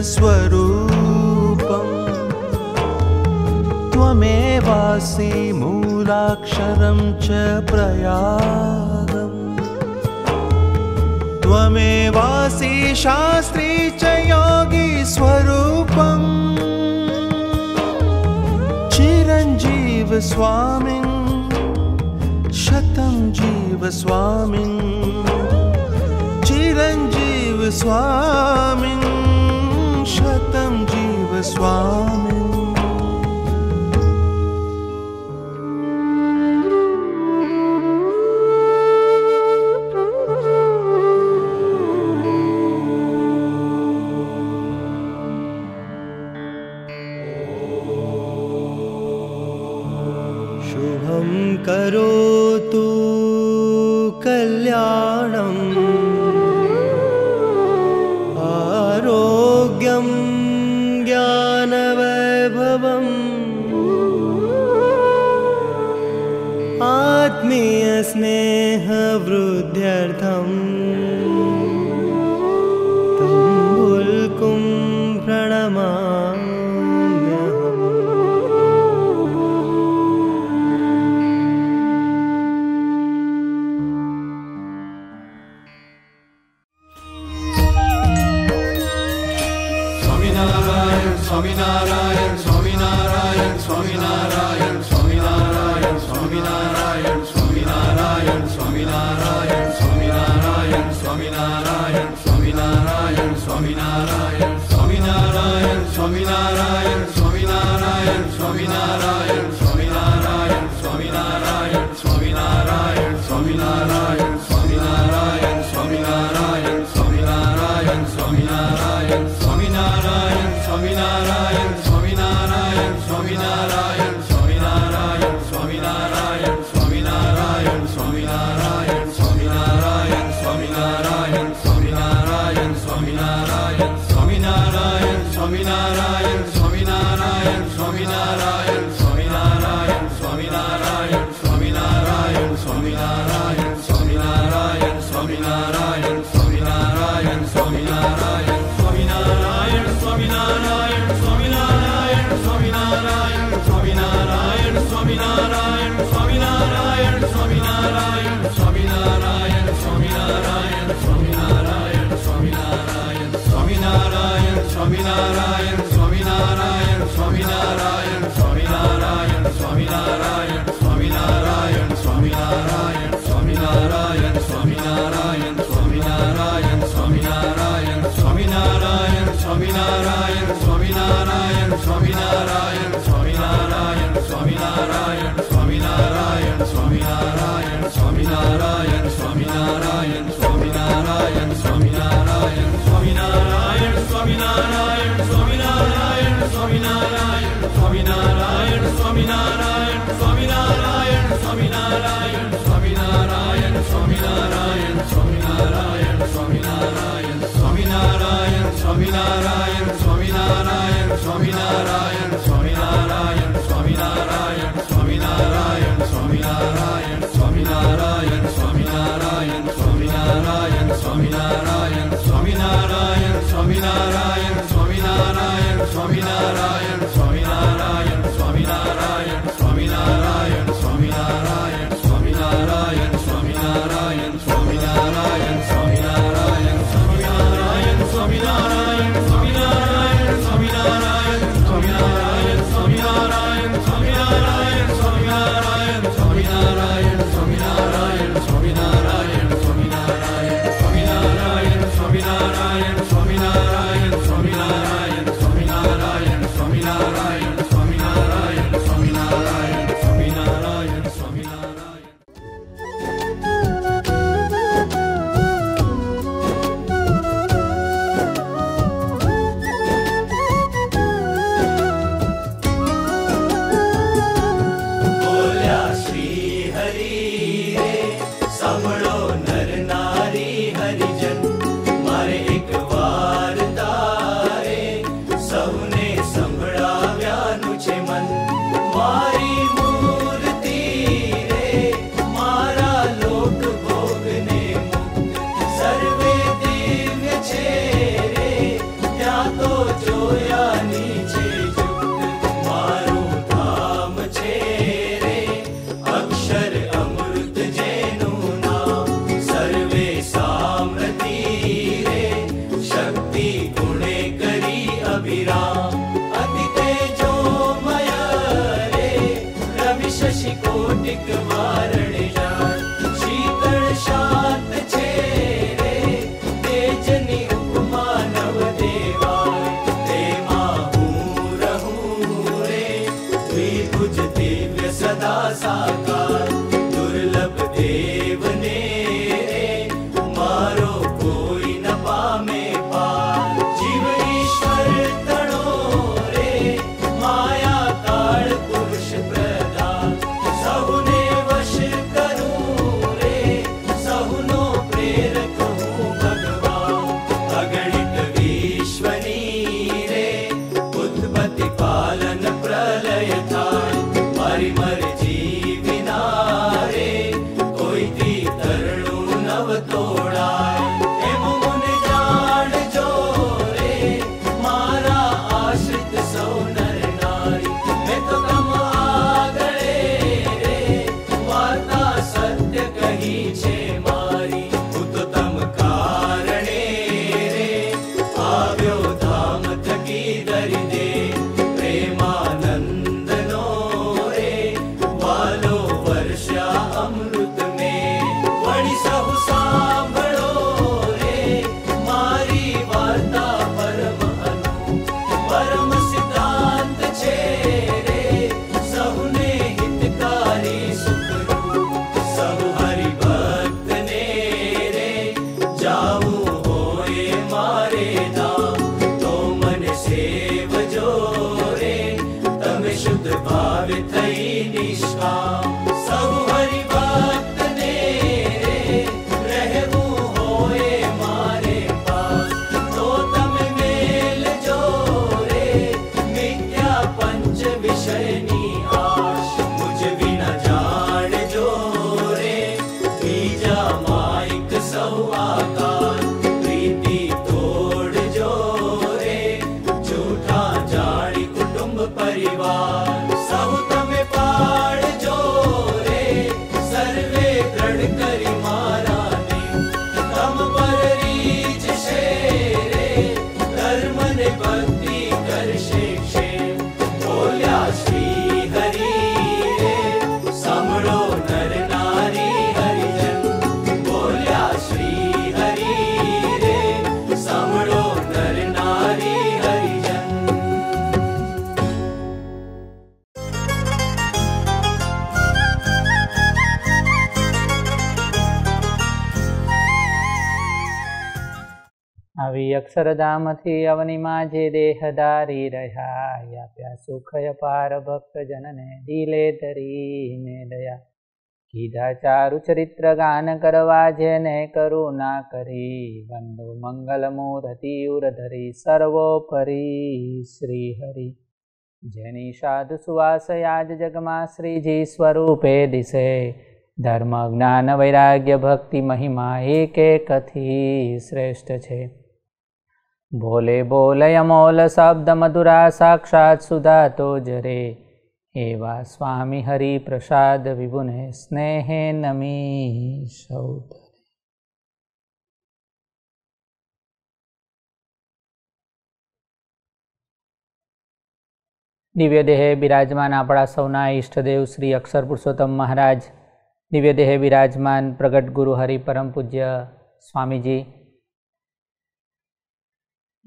त्वमेवासि मूलाक्षरं च प्रयागम् त्वमेवासि शास्त्री च योगी स्वरूपम् स्वामिन् शतं जीवस्वामी चिरञ्जीवस्वामी swarming Swami Narayan. અક્ષરધામથી અવનિમાં જે દેહ ધારી રહ્યા આપ્યા સુખ અપાર ભક્તજનને દિલે ધરીને દયા કીધા ચારુ ચરિત્ર ગાન કરવા જેને ના કરી બંધુ મંગલ મૂર્તિ ઉર ધરી સર્વોપરી શ્રી હરિ જેની સાધુ સુવાસ આજ જગમાં શ્રીજી સ્વરૂપે દિશે ધર્મ જ્ઞાન વૈરાગ્ય ભક્તિ મહિમા એક એકથી શ્રેષ્ઠ છે ભોલે બોલય મોલ શબ્દ મધુરા સાક્ષાત સુધા તો જરે એવા સ્વામી હરિ પ્રસાદ વિભુને સ્નેહે નમી સૌ દિવ્ય દેહે બિરાજમાન આપણા સૌના ઈષ્ટદેવ શ્રી અક્ષર પુરુષોત્તમ મહારાજ દિવ્ય દેહે બિરાજમાન પ્રગટ ગુરુ હરિ પરમ પૂજ્ય સ્વામીજી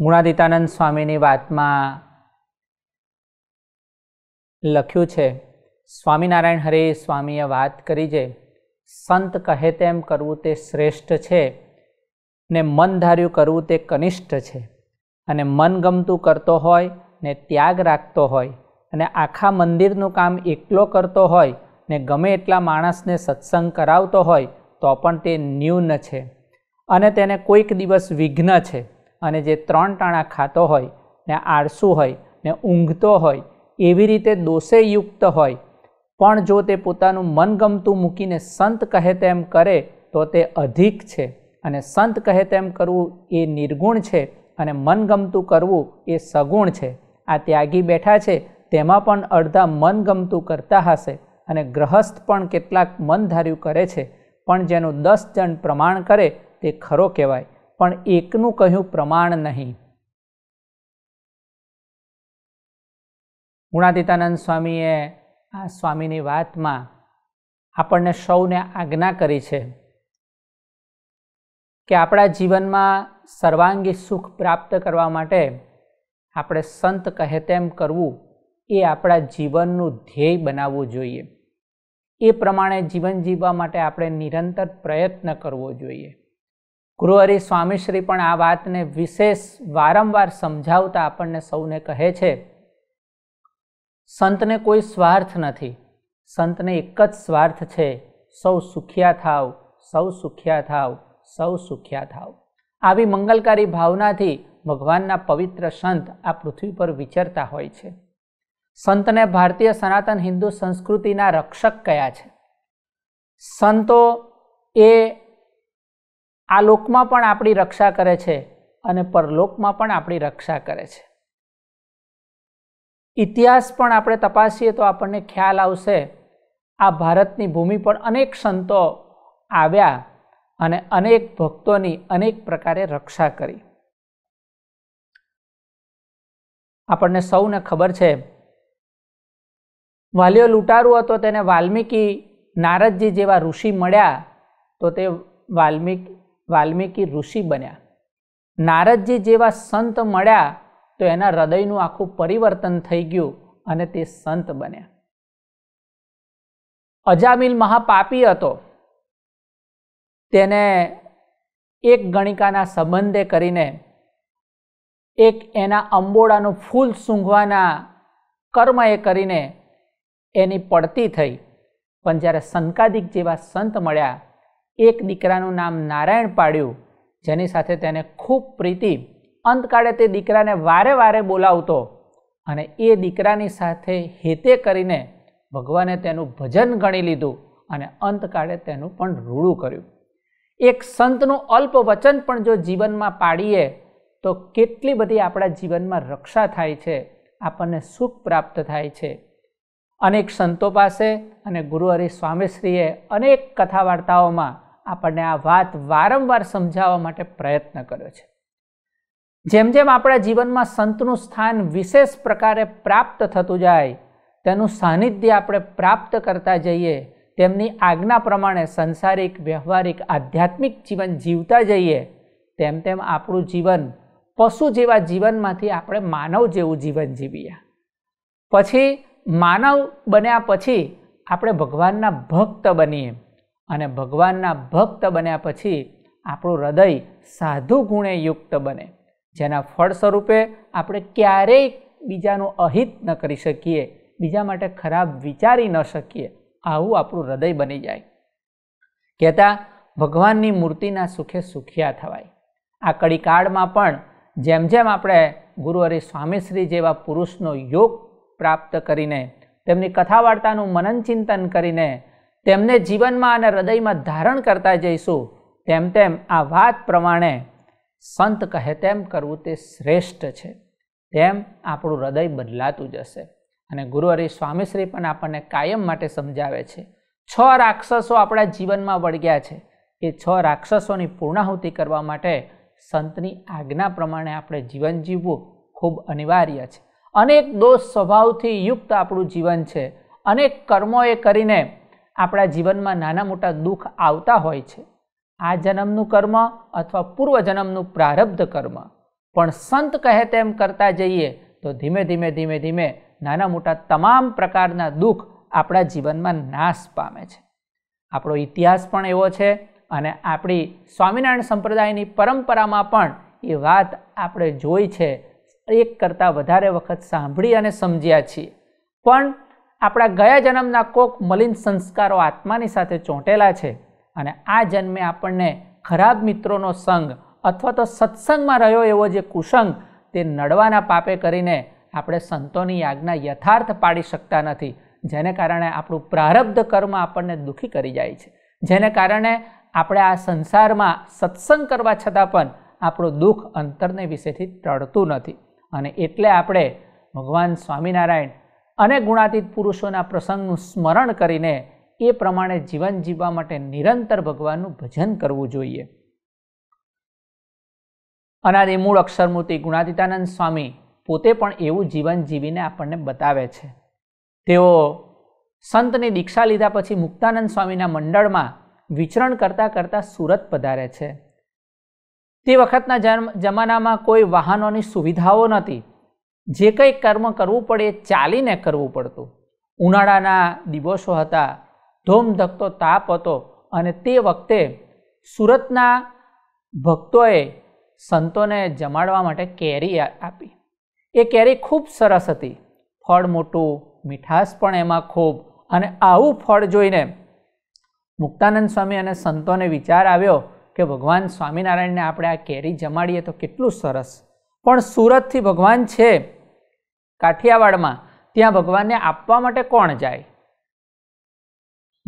ગુણાદિતાનંદ સ્વામીની વાતમાં લખ્યું છે સ્વામિનારાયણ હરે સ્વામીએ વાત કરી છે સંત કહે તેમ કરવું તે શ્રેષ્ઠ છે ને મન ધાર્યું કરવું તે કનિષ્ઠ છે અને મન ગમતું કરતો હોય ને ત્યાગ રાખતો હોય અને આખા મંદિરનું કામ એકલો કરતો હોય ને ગમે એટલા માણસને સત્સંગ કરાવતો હોય તો પણ તે ન્યૂન છે અને તેને કોઈક દિવસ વિઘ્ન છે અને જે ત્રણ ટાણા ખાતો હોય ને આળસુ હોય ને ઊંઘતો હોય એવી રીતે દોષે યુક્ત હોય પણ જો તે પોતાનું મનગમતું મૂકીને સંત કહે તેમ કરે તો તે અધિક છે અને સંત કહે તેમ કરવું એ નિર્ગુણ છે અને મનગમતું કરવું એ સગુણ છે આ ત્યાગી બેઠા છે તેમાં પણ અડધા મનગમતું કરતા હશે અને ગ્રહસ્થ પણ કેટલાક મનધાર્યું કરે છે પણ જેનું દસ જણ પ્રમાણ કરે તે ખરો કહેવાય પણ એકનું કહ્યું પ્રમાણ નહીં ગુણાદિતાનંદ સ્વામીએ આ સ્વામીની વાતમાં આપણને સૌને આજ્ઞા કરી છે કે આપણા જીવનમાં સર્વાંગી સુખ પ્રાપ્ત કરવા માટે આપણે સંત કહે તેમ કરવું એ આપણા જીવનનું ધ્યેય બનાવવું જોઈએ એ પ્રમાણે જીવન જીવવા માટે આપણે નિરંતર પ્રયત્ન કરવો જોઈએ ગુરુહરિ સ્વામીશ્રી પણ આ વાતને વિશેષ વારંવાર સમજાવતા આપણને સૌને કહે છે સંતને કોઈ સ્વાર્થ નથી સંતને એક જ સ્વાર્થ છે સૌ સુખ્યા થાવ સૌ સુખ્યા થાવ સૌ સુખ્યા થાવ આવી મંગલકારી ભાવનાથી ભગવાનના પવિત્ર સંત આ પૃથ્વી પર વિચરતા હોય છે સંતને ભારતીય સનાતન હિન્દુ સંસ્કૃતિના રક્ષક કયા છે સંતો એ આ લોકમાં પણ આપણી રક્ષા કરે છે અને પરલોકમાં પણ આપણી રક્ષા કરે છે ઇતિહાસ પણ આપણે તપાસીએ તો આપણને ખ્યાલ આવશે આ ભારતની ભૂમિ પર અનેક સંતો આવ્યા અને અનેક ભક્તોની અનેક પ્રકારે રક્ષા કરી આપણને સૌને ખબર છે વાલીઓ લૂંટારું હતો તેને વાલ્મીકી નારદજી જેવા ઋષિ મળ્યા તો તે વાલ્મીકી વાલ્મીકી ઋષિ બન્યા નારદજી જેવા સંત મળ્યા તો એના હૃદયનું આખું પરિવર્તન થઈ ગયું અને તે સંત બન્યા અજામિલ મહાપાપી હતો તેને એક ગણિકાના સંબંધે કરીને એક એના અંબોડાનું ફૂલ સૂંઘવાના કર્મ એ કરીને એની પડતી થઈ પણ જ્યારે સંકાદિક જેવા સંત મળ્યા એક દીકરાનું નામ નારાયણ પાડ્યું જેની સાથે તેને ખૂબ પ્રીતિ અંતકાળે તે દીકરાને વારે વારે બોલાવતો અને એ દીકરાની સાથે હેતે કરીને ભગવાને તેનું ભજન ગણી લીધું અને અંતકાળે તેનું પણ રૂડું કર્યું એક સંતનું અલ્પ વચન પણ જો જીવનમાં પાડીએ તો કેટલી બધી આપણા જીવનમાં રક્ષા થાય છે આપણને સુખ પ્રાપ્ત થાય છે અનેક સંતો પાસે અને ગુરુ હરિ સ્વામીશ્રીએ અનેક કથા વાર્તાઓમાં આપણને આ વાત વારંવાર સમજાવવા માટે પ્રયત્ન કર્યો છે જેમ જેમ આપણા જીવનમાં સંતનું સ્થાન વિશેષ પ્રકારે પ્રાપ્ત થતું જાય તેનું સાનિધ્ય આપણે પ્રાપ્ત કરતા જઈએ તેમની આજ્ઞા પ્રમાણે સંસારિક વ્યવહારિક આધ્યાત્મિક જીવન જીવતા જઈએ તેમ તેમ આપણું જીવન પશુ જેવા જીવનમાંથી આપણે માનવ જેવું જીવન જીવીએ પછી માનવ બન્યા પછી આપણે ભગવાનના ભક્ત બનીએ અને ભગવાનના ભક્ત બન્યા પછી આપણું હૃદય સાધુ ગુણે યુક્ત બને જેના ફળ સ્વરૂપે આપણે ક્યારેય બીજાનું અહિત ન કરી શકીએ બીજા માટે ખરાબ વિચારી ન શકીએ આવું આપણું હૃદય બની જાય કહેતા ભગવાનની મૂર્તિના સુખે સુખિયા થવાય આ કાળમાં પણ જેમ જેમ આપણે ગુરુ ગુરુહરિ સ્વામીશ્રી જેવા પુરુષનો યોગ પ્રાપ્ત કરીને તેમની કથા વાર્તાનું મનન ચિંતન કરીને તેમને જીવનમાં અને હૃદયમાં ધારણ કરતા જઈશું તેમ તેમ આ વાત પ્રમાણે સંત કહે તેમ કરવું તે શ્રેષ્ઠ છે તેમ આપણું હૃદય બદલાતું જશે અને ગુરુ હરિ સ્વામીશ્રી પણ આપણને કાયમ માટે સમજાવે છે છ રાક્ષસો આપણા જીવનમાં વળગ્યા છે એ છ રાક્ષસોની પૂર્ણાહુતિ કરવા માટે સંતની આજ્ઞા પ્રમાણે આપણે જીવન જીવવું ખૂબ અનિવાર્ય છે અનેક દોષ સ્વભાવથી યુક્ત આપણું જીવન છે અનેક કર્મોએ કરીને આપણા જીવનમાં નાના મોટા દુઃખ આવતા હોય છે આ જન્મનું કર્મ અથવા પૂર્વજન્મનું પ્રારબ્ધ કર્મ પણ સંત કહે તેમ કરતા જઈએ તો ધીમે ધીમે ધીમે ધીમે નાના મોટા તમામ પ્રકારના દુઃખ આપણા જીવનમાં નાશ પામે છે આપણો ઇતિહાસ પણ એવો છે અને આપણી સ્વામિનારાયણ સંપ્રદાયની પરંપરામાં પણ એ વાત આપણે જોઈ છે એક કરતાં વધારે વખત સાંભળી અને સમજ્યા છીએ પણ આપણા ગયા જન્મના કોક મલિન સંસ્કારો આત્માની સાથે ચોંટેલા છે અને આ જન્મે આપણને ખરાબ મિત્રોનો સંગ અથવા તો સત્સંગમાં રહ્યો એવો જે કુસંગ તે નડવાના પાપે કરીને આપણે સંતોની આજ્ઞા યથાર્થ પાડી શકતા નથી જેને કારણે આપણું પ્રારબ્ધ કર્મ આપણને દુઃખી કરી જાય છે જેને કારણે આપણે આ સંસારમાં સત્સંગ કરવા છતાં પણ આપણું દુઃખ અંતરને વિશેથી ટળતું નથી અને એટલે આપણે ભગવાન સ્વામિનારાયણ અને ગુણાતીત પુરુષોના પ્રસંગનું સ્મરણ કરીને એ પ્રમાણે જીવન જીવવા માટે નિરંતર ભગવાનનું ભજન કરવું જોઈએ અનાદિ મૂળ અક્ષરમૂર્તિ ગુણાતીતાનંદ સ્વામી પોતે પણ એવું જીવન જીવીને આપણને બતાવે છે તેઓ સંતની દીક્ષા લીધા પછી મુક્તાનંદ સ્વામીના મંડળમાં વિચરણ કરતાં કરતાં સુરત પધારે છે તે વખતના જમાનામાં કોઈ વાહનોની સુવિધાઓ નહોતી જે કંઈ કર્મ કરવું પડે એ ચાલીને કરવું પડતું ઉનાળાના દિવસો હતા ધોમધકતો તાપ હતો અને તે વખતે સુરતના ભક્તોએ સંતોને જમાડવા માટે કેરી આપી એ કેરી ખૂબ સરસ હતી ફળ મોટું મીઠાશ પણ એમાં ખૂબ અને આવું ફળ જોઈને મુક્તાનંદ સ્વામી અને સંતોને વિચાર આવ્યો કે ભગવાન સ્વામિનારાયણને આપણે આ કેરી જમાડીએ તો કેટલું સરસ પણ સુરતથી ભગવાન છે કાઠિયાવાડમાં ત્યાં ભગવાનને આપવા માટે કોણ જાય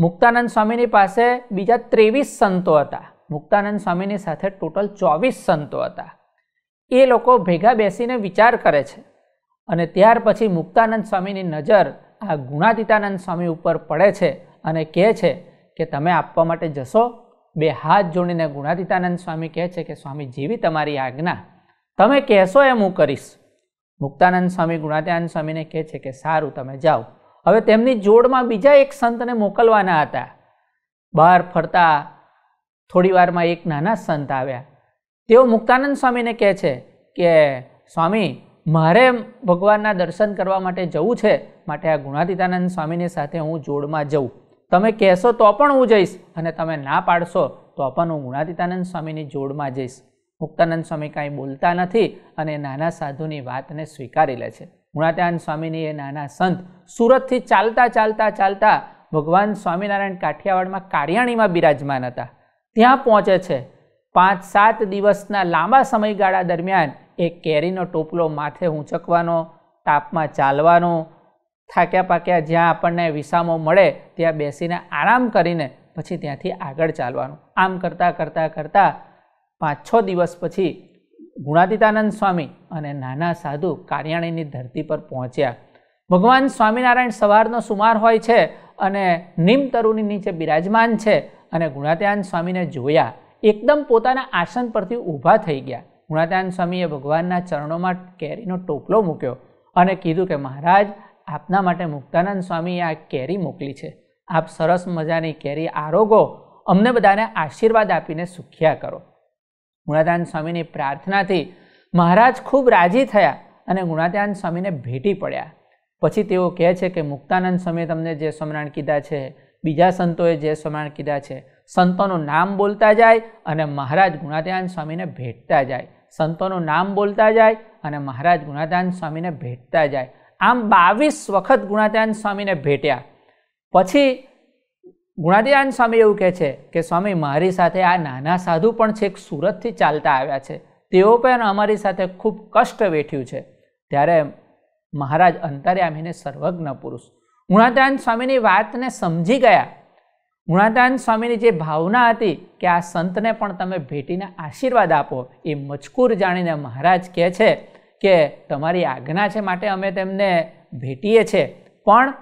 મુક્તાનંદ સ્વામીની પાસે બીજા ત્રેવીસ સંતો હતા મુક્તાનંદ સ્વામીની સાથે ટોટલ ચોવીસ સંતો હતા એ લોકો ભેગા બેસીને વિચાર કરે છે અને ત્યાર પછી મુક્તાનંદ સ્વામીની નજર આ ગુણાદિતાનંદ સ્વામી ઉપર પડે છે અને કહે છે કે તમે આપવા માટે જશો બે હાથ જોડીને ગુણાદિતાનંદ સ્વામી કહે છે કે સ્વામી જેવી તમારી આજ્ઞા તમે કહેશો એમ હું કરીશ મુક્તાનંદ સ્વામી ગુણાત્યાનંદ સ્વામીને કહે છે કે સારું તમે જાઓ હવે તેમની જોડમાં બીજા એક સંતને મોકલવાના હતા બહાર ફરતા થોડી વારમાં એક નાના સંત આવ્યા તેઓ મુક્તાનંદ સ્વામીને કહે છે કે સ્વામી મારે ભગવાનના દર્શન કરવા માટે જવું છે માટે આ ગુણાતીતાનંદ સ્વામીની સાથે હું જોડમાં જઉં તમે કહેશો તો પણ હું જઈશ અને તમે ના પાડશો તો પણ હું ગુણાતીતાનંદ સ્વામીની જોડમાં જઈશ મુક્તાનંદ સ્વામી કાંઈ બોલતા નથી અને નાના સાધુની વાતને સ્વીકારી લે છે ગુણાત્યાન સ્વામીની એ નાના સંત સુરતથી ચાલતા ચાલતા ચાલતા ભગવાન સ્વામિનારાયણ કાઠિયાવાડમાં કારિયાણીમાં બિરાજમાન હતા ત્યાં પહોંચે છે પાંચ સાત દિવસના લાંબા સમયગાળા દરમિયાન એ કેરીનો ટોપલો માથે ઊંચકવાનો તાપમાં ચાલવાનો થાક્યા પાક્યા જ્યાં આપણને વિસામો મળે ત્યાં બેસીને આરામ કરીને પછી ત્યાંથી આગળ ચાલવાનું આમ કરતાં કરતાં કરતાં પાંચ છ દિવસ પછી ગુણાતીતાનંદ સ્વામી અને નાના સાધુ કાર્યાણીની ધરતી પર પહોંચ્યા ભગવાન સ્વામિનારાયણ સવારનો સુમાર હોય છે અને નિમ તરુની નીચે બિરાજમાન છે અને ગુણાત્યાન સ્વામીને જોયા એકદમ પોતાના આસન પરથી ઊભા થઈ ગયા ગુણાત્યાન સ્વામીએ ભગવાનના ચરણોમાં કેરીનો ટોપલો મૂક્યો અને કીધું કે મહારાજ આપના માટે મુક્તાનંદ સ્વામીએ આ કેરી મોકલી છે આપ સરસ મજાની કેરી આરોગો અમને બધાને આશીર્વાદ આપીને સુખ્યા કરો ગુણાતાન સ્વામીની પ્રાર્થનાથી મહારાજ ખૂબ રાજી થયા અને ગુણાતાન સ્વામીને ભેટી પડ્યા પછી તેઓ કહે છે કે મુક્તાનંદ સ્વામીએ તમને જે સ્મરણ કીધા છે બીજા સંતોએ જે સ્મરણ કીધા છે સંતોનું નામ બોલતા જાય અને મહારાજ ગુણાતાન સ્વામીને ભેટતા જાય સંતોનું નામ બોલતા જાય અને મહારાજ ગુણાતાન સ્વામીને ભેટતા જાય આમ બાવીસ વખત ગુણાતાન સ્વામીને ભેટ્યા પછી ગુણાતીતાન સ્વામી એવું કહે છે કે સ્વામી મારી સાથે આ નાના સાધુ પણ છેક સુરતથી ચાલતા આવ્યા છે તેઓ પણ અમારી સાથે ખૂબ કષ્ટ વેઠ્યું છે ત્યારે મહારાજ અંતર્યામીને સર્વજ્ઞ પુરુષ ગુણાતાન સ્વામીની વાતને સમજી ગયા ગુણાતાન સ્વામીની જે ભાવના હતી કે આ સંતને પણ તમે ભેટીને આશીર્વાદ આપો એ મજકૂર જાણીને મહારાજ કહે છે કે તમારી આજ્ઞા છે માટે અમે તેમને ભેટીએ છીએ પણ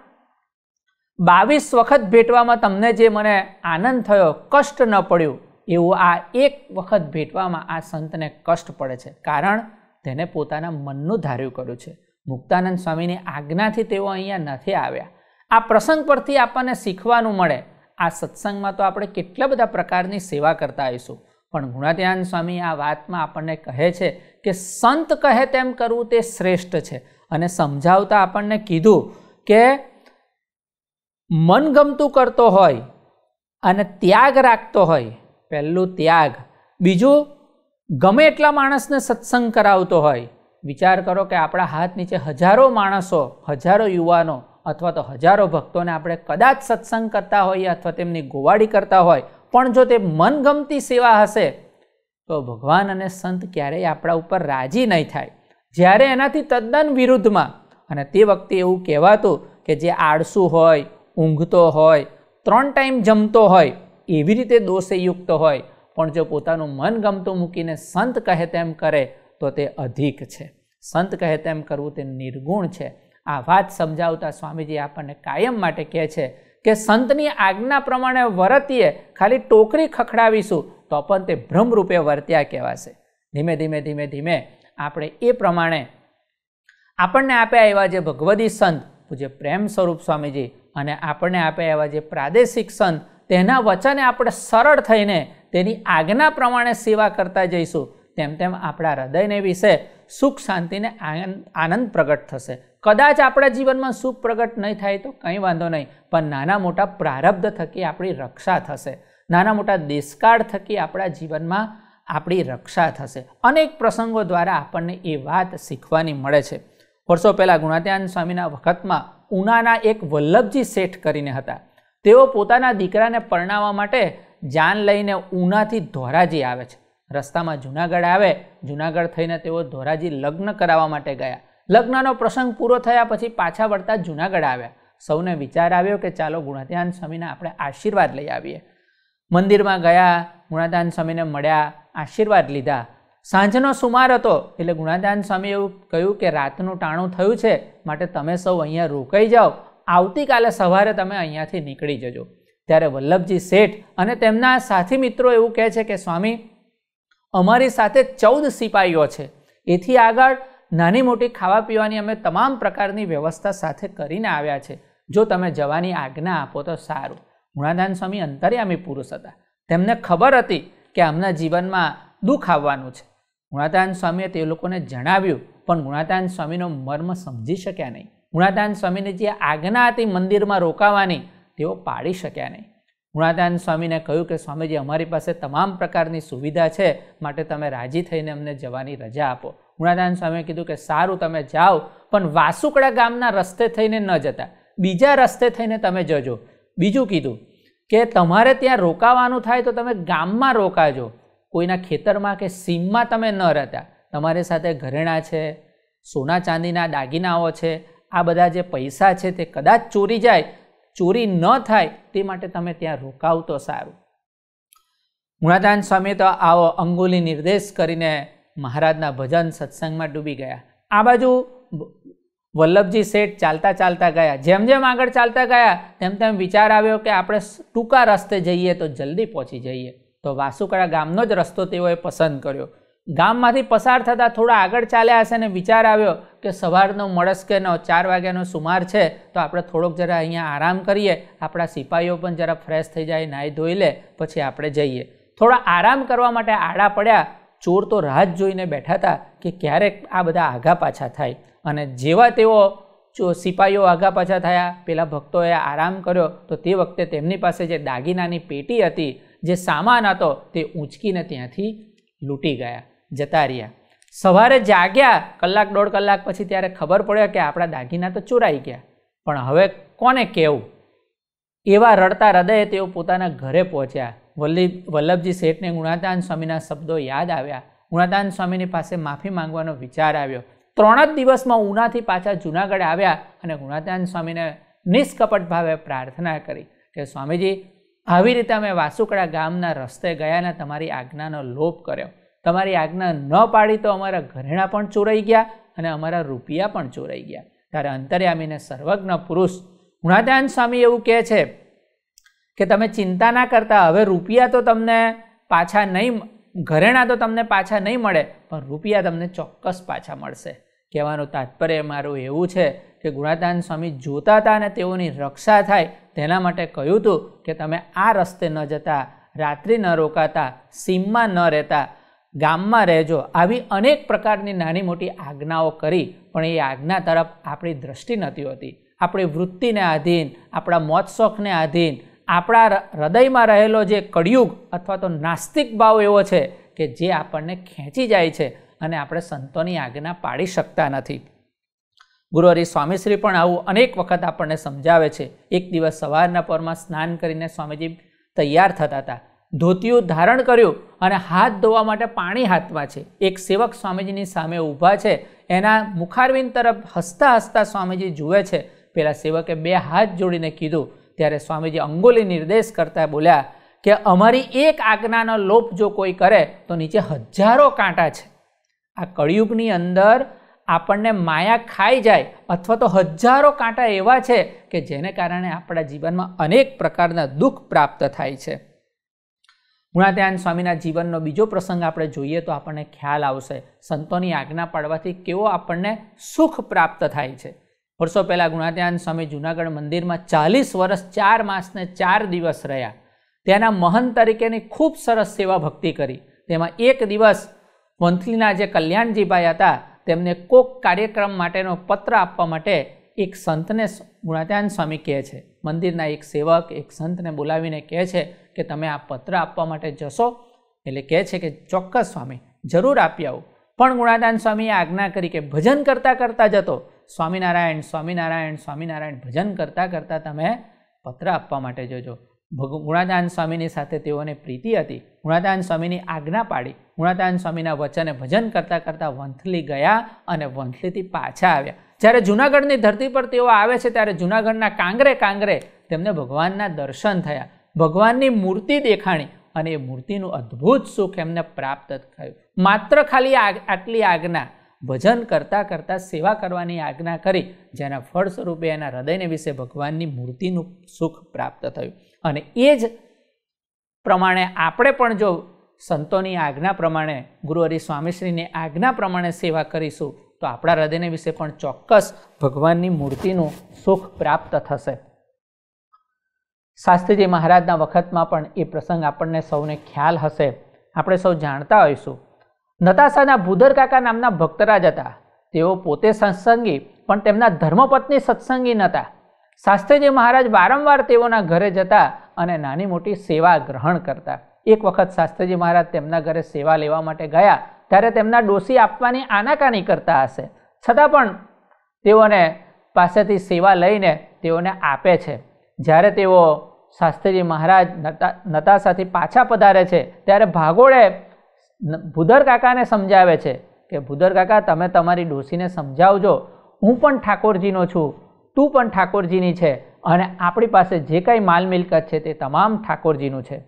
બાવીસ વખત ભેટવામાં તમને જે મને આનંદ થયો કષ્ટ ન પડ્યું એવું આ એક વખત ભેટવામાં આ સંતને કષ્ટ પડે છે કારણ તેને પોતાના મનનું ધાર્યું કર્યું છે મુક્તાનંદ સ્વામીની આજ્ઞાથી તેઓ અહીંયા નથી આવ્યા આ પ્રસંગ પરથી આપણને શીખવાનું મળે આ સત્સંગમાં તો આપણે કેટલા બધા પ્રકારની સેવા કરતા આવીશું પણ ગુણાત્યાન સ્વામી આ વાતમાં આપણને કહે છે કે સંત કહે તેમ કરવું તે શ્રેષ્ઠ છે અને સમજાવતા આપણને કીધું કે મનગમતું કરતો હોય અને ત્યાગ રાખતો હોય પહેલું ત્યાગ બીજું ગમે એટલા માણસને સત્સંગ કરાવતો હોય વિચાર કરો કે આપણા હાથ નીચે હજારો માણસો હજારો યુવાનો અથવા તો હજારો ભક્તોને આપણે કદાચ સત્સંગ કરતા હોઈએ અથવા તેમની ગોવાડી કરતા હોય પણ જો તે મનગમતી સેવા હશે તો ભગવાન અને સંત ક્યારેય આપણા ઉપર રાજી નહીં થાય જ્યારે એનાથી તદ્દન વિરુદ્ધમાં અને તે વખતે એવું કહેવાતું કે જે આળસુ હોય ઊંઘતો હોય ત્રણ ટાઈમ જમતો હોય એવી રીતે દોષયુક્ત હોય પણ જો પોતાનું મન ગમતું મૂકીને સંત કહે તેમ કરે તો તે અધિક છે સંત કહે તેમ કરવું તે નિર્ગુણ છે આ વાત સમજાવતા સ્વામીજી આપણને કાયમ માટે કહે છે કે સંતની આજ્ઞા પ્રમાણે વર્તીએ ખાલી ટોકરી ખખડાવીશું તો પણ તે ભ્રમરૂપે વર્ત્યા કહેવાશે ધીમે ધીમે ધીમે ધીમે આપણે એ પ્રમાણે આપણને આપ્યા એવા જે ભગવદી સંત પૂજ્ય પ્રેમ સ્વરૂપ સ્વામીજી અને આપણને આપે એવા જે પ્રાદેશિક સંત તેના વચને આપણે સરળ થઈને તેની આજ્ઞા પ્રમાણે સેવા કરતા જઈશું તેમ તેમ આપણા હૃદયને વિશે સુખ શાંતિને આનંદ પ્રગટ થશે કદાચ આપણા જીવનમાં સુખ પ્રગટ નહીં થાય તો કંઈ વાંધો નહીં પણ નાના મોટા પ્રારબ્ધ થકી આપણી રક્ષા થશે નાના મોટા દેશકાળ થકી આપણા જીવનમાં આપણી રક્ષા થશે અનેક પ્રસંગો દ્વારા આપણને એ વાત શીખવાની મળે છે વર્ષો પહેલાં ગુણાત્યાન સ્વામીના વખતમાં ઉનાના એક વલ્લભજી શેઠ કરીને હતા તેઓ પોતાના દીકરાને પરણાવવા માટે જાન લઈને ઉનાથી ધોરાજી આવે છે રસ્તામાં જુનાગઢ આવે જુનાગઢ થઈને તેઓ ધોરાજી લગ્ન કરાવવા માટે ગયા લગ્નનો પ્રસંગ પૂરો થયા પછી પાછા વળતા જૂનાગઢ આવ્યા સૌને વિચાર આવ્યો કે ચાલો ગુણાધ્યાન સ્વામીના આપણે આશીર્વાદ લઈ આવીએ મંદિરમાં ગયા ગુણાધ્યાન સ્વામીને મળ્યા આશીર્વાદ લીધા સાંજનો સુમાર હતો એટલે ગુણાદાન સ્વામી એવું કહ્યું કે રાતનું ટાણું થયું છે માટે તમે સૌ અહીંયા રોકાઈ જાઓ આવતીકાલે સવારે તમે અહીંયાથી નીકળી જજો ત્યારે વલ્લભજી શેઠ અને તેમના સાથી મિત્રો એવું કહે છે કે સ્વામી અમારી સાથે ચૌદ સિપાહીઓ છે એથી આગળ નાની મોટી ખાવા પીવાની અમે તમામ પ્રકારની વ્યવસ્થા સાથે કરીને આવ્યા છે જો તમે જવાની આજ્ઞા આપો તો સારું ગુણાદાન સ્વામી અંતર્યામી પુરુષ હતા તેમને ખબર હતી કે અમના જીવનમાં દુઃખ આવવાનું છે ગુણાતાન સ્વામીએ તે લોકોને જણાવ્યું પણ ગુણાતાન સ્વામીનો મર્મ સમજી શક્યા નહીં ગુણાતાન સ્વામીની જે આજ્ઞા હતી મંદિરમાં રોકાવાની તેઓ પાડી શક્યા નહીં ગુણાતાન સ્વામીને કહ્યું કે સ્વામીજી અમારી પાસે તમામ પ્રકારની સુવિધા છે માટે તમે રાજી થઈને અમને જવાની રજા આપો ગુણાતાન સ્વામીએ કીધું કે સારું તમે જાઓ પણ વાસુકડા ગામના રસ્તે થઈને ન જતા બીજા રસ્તે થઈને તમે જજો બીજું કીધું કે તમારે ત્યાં રોકાવાનું થાય તો તમે ગામમાં રોકાજો કોઈના ખેતરમાં કે સીમમાં તમે ન રહેતા તમારી સાથે ઘરેણાં છે સોના ચાંદીના દાગીનાઓ છે આ બધા જે પૈસા છે તે કદાચ ચોરી જાય ચોરી ન થાય તે માટે તમે ત્યાં રોકાવ તો સારું ગુણાદાન સ્વામી તો આવો અંગુલી નિર્દેશ કરીને મહારાજના ભજન સત્સંગમાં ડૂબી ગયા આ બાજુ વલ્લભજી શેઠ ચાલતા ચાલતા ગયા જેમ જેમ આગળ ચાલતા ગયા તેમ તેમ વિચાર આવ્યો કે આપણે ટૂંકા રસ્તે જઈએ તો જલ્દી પહોંચી જઈએ તો વાસુકળા ગામનો જ રસ્તો તેઓએ પસંદ કર્યો ગામમાંથી પસાર થતાં થોડા આગળ ચાલ્યા હશે અને વિચાર આવ્યો કે સવારનો મળસ્કેનો ચાર વાગ્યાનો સુમાર છે તો આપણે થોડોક જરા અહીંયા આરામ કરીએ આપણા સિપાહીઓ પણ જરા ફ્રેશ થઈ જાય નાહી ધોઈ લે પછી આપણે જઈએ થોડા આરામ કરવા માટે આડા પડ્યા ચોર તો રાહ જોઈને બેઠા હતા કે ક્યારેક આ બધા આઘા પાછા થાય અને જેવા તેઓ જો સિપાહીઓ આઘા પાછા થયા પેલા ભક્તોએ આરામ કર્યો તો તે વખતે તેમની પાસે જે દાગીનાની પેટી હતી જે સામાન હતો તે ઊંચકીને ત્યાંથી લૂંટી ગયા જતા રહ્યા સવારે જાગ્યા કલાક દોઢ કલાક પછી ત્યારે ખબર પડ્યો કે આપણા દાગીના તો ચોરાઈ ગયા પણ હવે કોને કહેવું એવા રડતા હૃદયે તેઓ પોતાના ઘરે પહોંચ્યા વલ્લી વલ્લભજી શેઠને ગુણાતાન સ્વામીના શબ્દો યાદ આવ્યા ગુણાતાન સ્વામીની પાસે માફી માંગવાનો વિચાર આવ્યો ત્રણ જ દિવસમાં ઉનાથી પાછા જુનાગઢ આવ્યા અને ગુણાતાન સ્વામીને નિષ્કપટ ભાવે પ્રાર્થના કરી કે સ્વામીજી આવી રીતે અમે વાસુકડા ગામના રસ્તે ગયા ને તમારી આજ્ઞાનો લોપ કર્યો તમારી આજ્ઞા ન પાડી તો અમારા ઘરેણા પણ ચોરાઈ ગયા અને અમારા રૂપિયા પણ ચોરાઈ ગયા ત્યારે અંતર્યામીને સર્વજ્ઞ પુરુષ ગુણાદાન સ્વામી એવું કહે છે કે તમે ચિંતા ના કરતા હવે રૂપિયા તો તમને પાછા નહીં ઘરેણા તો તમને પાછા નહીં મળે પણ રૂપિયા તમને ચોક્કસ પાછા મળશે કહેવાનું તાત્પર્ય મારું એવું છે કે ગુણાતાન સ્વામી જોતા હતા અને તેઓની રક્ષા થાય તેના માટે કહ્યું હતું કે તમે આ રસ્તે ન જતા રાત્રિ ન રોકાતા સીમમાં ન રહેતા ગામમાં રહેજો આવી અનેક પ્રકારની નાની મોટી આજ્ઞાઓ કરી પણ એ આજ્ઞા તરફ આપણી દ્રષ્ટિ નહોતી હોતી આપણી વૃત્તિને આધીન આપણા મોત શોખને આધીન આપણા હૃદયમાં રહેલો જે કળિયુગ અથવા તો નાસ્તિક ભાવ એવો છે કે જે આપણને ખેંચી જાય છે અને આપણે સંતોની આજ્ઞા પાડી શકતા નથી ગુરુવારી સ્વામીશ્રી પણ આવું અનેક વખત આપણને સમજાવે છે એક દિવસ સવારના પરમાં સ્નાન કરીને સ્વામીજી તૈયાર થતા હતા ધોતીયું ધારણ કર્યું અને હાથ ધોવા માટે પાણી હાથમાં છે એક સેવક સ્વામીજીની સામે ઊભા છે એના મુખારવીન તરફ હસતા હસતા સ્વામીજી જુએ છે પેલા સેવકે બે હાથ જોડીને કીધું ત્યારે સ્વામીજી અંગોલી નિર્દેશ કરતા બોલ્યા કે અમારી એક આજ્ઞાનો લોપ જો કોઈ કરે તો નીચે હજારો કાંટા છે આ કળિયુગની અંદર આપણને માયા ખાઈ જાય અથવા તો હજારો કાંટા એવા છે કે જેને કારણે આપણા જીવનમાં અનેક પ્રકારના દુઃખ પ્રાપ્ત થાય છે ગુણાધ્યાન સ્વામીના જીવનનો બીજો પ્રસંગ આપણે જોઈએ તો આપણને ખ્યાલ આવશે સંતોની આજ્ઞા પાડવાથી કેવો આપણને સુખ પ્રાપ્ત થાય છે વર્ષો પહેલાં ગુણાધ્યાન સ્વામી જૂનાગઢ મંદિરમાં ચાલીસ વર્ષ ચાર માસને ચાર દિવસ રહ્યા તેના મહંત તરીકેની ખૂબ સરસ સેવા ભક્તિ કરી તેમાં એક દિવસ મંથલીના જે કલ્યાણજીભાઈ હતા તેમને કોક કાર્યક્રમ માટેનો પત્ર આપવા માટે એક સંતને ગુણાત્યાન સ્વામી કહે છે મંદિરના એક સેવક એક સંતને બોલાવીને કહે છે કે તમે આ પત્ર આપવા માટે જશો એટલે કહે છે કે ચોક્કસ સ્વામી જરૂર આપી આવું પણ ગુણાદાન સ્વામીએ આજ્ઞા કરી કે ભજન કરતાં કરતાં જતો સ્વામિનારાયણ સ્વામિનારાયણ સ્વામિનારાયણ ભજન કરતાં કરતાં તમે પત્ર આપવા માટે જજો ગુણાદાન સ્વામીની સાથે તેઓને પ્રીતિ હતી ગુણાદાન સ્વામીની આજ્ઞા પાડી ગુણાદાન સ્વામીના વચને ભજન કરતાં કરતાં વંથલી ગયા અને વંથલીથી પાછા આવ્યા જ્યારે જૂનાગઢની ધરતી પર તેઓ આવે છે ત્યારે જૂનાગઢના કાંગરે કાંગરે તેમને ભગવાનના દર્શન થયા ભગવાનની મૂર્તિ દેખાણી અને એ મૂર્તિનું અદ્ભુત સુખ એમને પ્રાપ્ત થયું માત્ર ખાલી આટલી આજ્ઞા ભજન કરતાં કરતાં સેવા કરવાની આજ્ઞા કરી જેના ફળ સ્વરૂપે એના હૃદયને વિશે ભગવાનની મૂર્તિનું સુખ પ્રાપ્ત થયું અને એ જ પ્રમાણે આપણે પણ જો સંતોની આજ્ઞા પ્રમાણે ગુરુહરિ સ્વામીશ્રીની આજ્ઞા પ્રમાણે સેવા કરીશું તો આપણા હૃદયને વિશે પણ ચોક્કસ ભગવાનની મૂર્તિનું સુખ પ્રાપ્ત થશે શાસ્ત્રીજી મહારાજના વખતમાં પણ એ પ્રસંગ આપણને સૌને ખ્યાલ હશે આપણે સૌ જાણતા હોઈશું નતાશાના ભૂધર કાકા નામના ભક્તરાજ હતા તેઓ પોતે સત્સંગી પણ તેમના ધર્મપત્ની સત્સંગી નહોતા શાસ્ત્રીજી મહારાજ વારંવાર તેઓના ઘરે જતા અને નાની મોટી સેવા ગ્રહણ કરતા એક વખત શાસ્ત્રીજી મહારાજ તેમના ઘરે સેવા લેવા માટે ગયા ત્યારે તેમના ડોસી આપવાની આનાકાની કરતા હશે છતાં પણ તેઓને પાસેથી સેવા લઈને તેઓને આપે છે જ્યારે તેઓ શાસ્ત્રીજી મહારાજ નતા નતાશાથી પાછા પધારે છે ત્યારે ભાગોળે ભૂદર કાકાને સમજાવે છે કે ભૂદર કાકા તમે તમારી ડોસીને સમજાવજો હું પણ ઠાકોરજીનો છું તું પણ ઠાકોરજીની છે અને આપણી પાસે જે કાંઈ માલ મિલકત છે તે તમામ ઠાકોરજીનું છે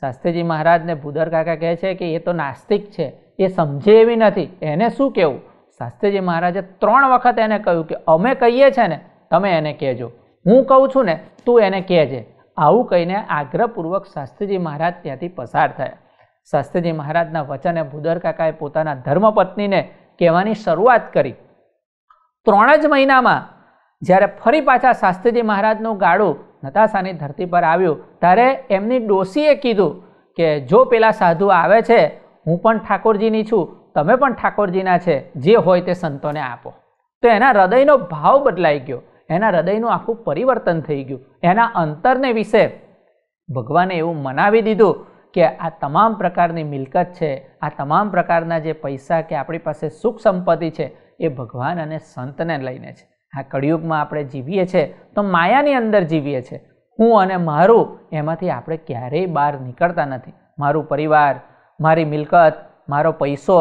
શાસ્ત્રીજી મહારાજને ભૂદર કાકા કહે છે કે એ તો નાસ્તિક છે એ સમજે એવી નથી એને શું કહેવું શાસ્ત્રીજી મહારાજે ત્રણ વખત એને કહ્યું કે અમે કહીએ છે ને તમે એને કહેજો હું કહું છું ને તું એને કહેજે આવું કહીને આગ્રહપૂર્વક શાસ્ત્રીજી મહારાજ ત્યાંથી પસાર થયા શાસ્ત્રીજી મહારાજના વચને ભૂદર કાકાએ પોતાના ધર્મપત્નીને કહેવાની શરૂઆત કરી ત્રણ જ મહિનામાં જ્યારે ફરી પાછા શાસ્ત્રીજી મહારાજનો ગાળો નતાશાની ધરતી પર આવ્યો ત્યારે એમની ડોશીએ કીધું કે જો પેલા સાધુ આવે છે હું પણ ઠાકોરજીની છું તમે પણ ઠાકોરજીના છે જે હોય તે સંતોને આપો તો એના હૃદયનો ભાવ બદલાઈ ગયો એના હૃદયનું આખું પરિવર્તન થઈ ગયું એના અંતરને વિશે ભગવાને એવું મનાવી દીધું કે આ તમામ પ્રકારની મિલકત છે આ તમામ પ્રકારના જે પૈસા કે આપણી પાસે સુખ સંપત્તિ છે એ ભગવાન અને સંતને લઈને છે આ કળિયુગમાં આપણે જીવીએ છીએ તો માયાની અંદર જીવીએ છીએ હું અને મારું એમાંથી આપણે ક્યારેય બહાર નીકળતા નથી મારું પરિવાર મારી મિલકત મારો પૈસો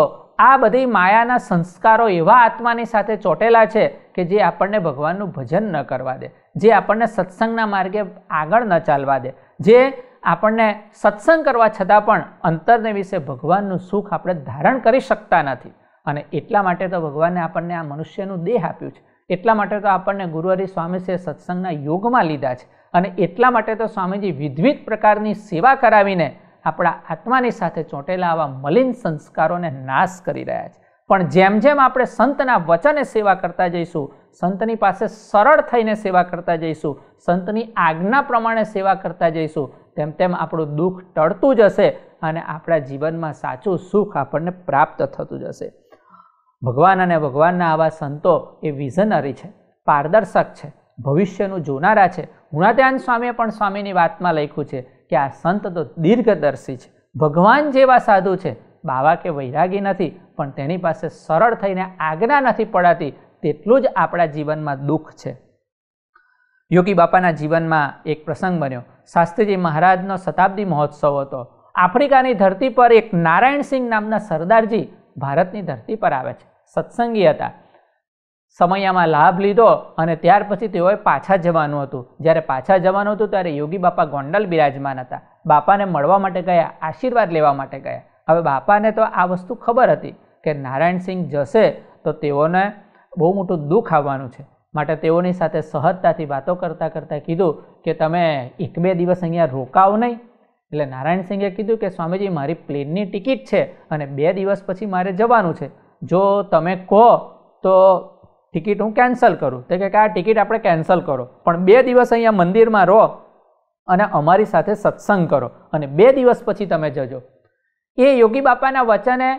આ બધી માયાના સંસ્કારો એવા આત્માની સાથે ચોટેલા છે કે જે આપણને ભગવાનનું ભજન ન કરવા દે જે આપણને સત્સંગના માર્ગે આગળ ન ચાલવા દે જે આપણને સત્સંગ કરવા છતાં પણ અંતરને વિશે ભગવાનનું સુખ આપણે ધારણ કરી શકતા નથી અને એટલા માટે તો ભગવાને આપણને આ મનુષ્યનું દેહ આપ્યું છે એટલા માટે તો આપણને ગુરુવારે સ્વામીજીએ સત્સંગના યોગમાં લીધા છે અને એટલા માટે તો સ્વામીજી વિધવિધ પ્રકારની સેવા કરાવીને આપણા આત્માની સાથે ચોંટેલા આવા મલિન સંસ્કારોને નાશ કરી રહ્યા છે પણ જેમ જેમ આપણે સંતના વચને સેવા કરતા જઈશું સંતની પાસે સરળ થઈને સેવા કરતા જઈશું સંતની આજ્ઞા પ્રમાણે સેવા કરતા જઈશું તેમ તેમ આપણું દુઃખ ટળતું જશે અને આપણા જીવનમાં સાચું સુખ આપણને પ્રાપ્ત થતું જશે ભગવાન અને ભગવાનના આવા સંતો એ વિઝનરી છે પારદર્શક છે ભવિષ્યનું જોનારા છે ગુણાત્યાન સ્વામીએ પણ સ્વામીની વાતમાં લખ્યું છે કે આ સંત તો દીર્ઘદર્શી છે ભગવાન જેવા સાધુ છે બાવા કે વૈરાગી નથી પણ તેની પાસે સરળ થઈને આજ્ઞા નથી પડાતી તેટલું જ આપણા જીવનમાં દુઃખ છે યોગી બાપાના જીવનમાં એક પ્રસંગ બન્યો શાસ્ત્રીજી મહારાજનો શતાબ્દી મહોત્સવ હતો આફ્રિકાની ધરતી પર એક નારાયણસિંહ નામના સરદારજી ભારતની ધરતી પર આવે છે સત્સંગી હતા સમયામાં લાભ લીધો અને ત્યાર પછી તેઓએ પાછા જવાનું હતું જ્યારે પાછા જવાનું હતું ત્યારે યોગી બાપા ગોંડલ બિરાજમાન હતા બાપાને મળવા માટે ગયા આશીર્વાદ લેવા માટે ગયા હવે બાપાને તો આ વસ્તુ ખબર હતી કે નારાયણસિંહ જશે તો તેઓને બહુ મોટું દુઃખ આવવાનું છે માટે તેઓની સાથે સહજતાથી વાતો કરતાં કરતાં કીધું કે તમે એક બે દિવસ અહીંયા રોકાઓ નહીં એટલે નારાયણસિંહે કીધું કે સ્વામીજી મારી પ્લેનની ટિકિટ છે અને બે દિવસ પછી મારે જવાનું છે જો તમે કહો તો ટિકિટ હું કેન્સલ કરું તો કે આ ટિકિટ આપણે કેન્સલ કરો પણ બે દિવસ અહીંયા મંદિરમાં રહો અને અમારી સાથે સત્સંગ કરો અને બે દિવસ પછી તમે જજો એ યોગી બાપાના વચને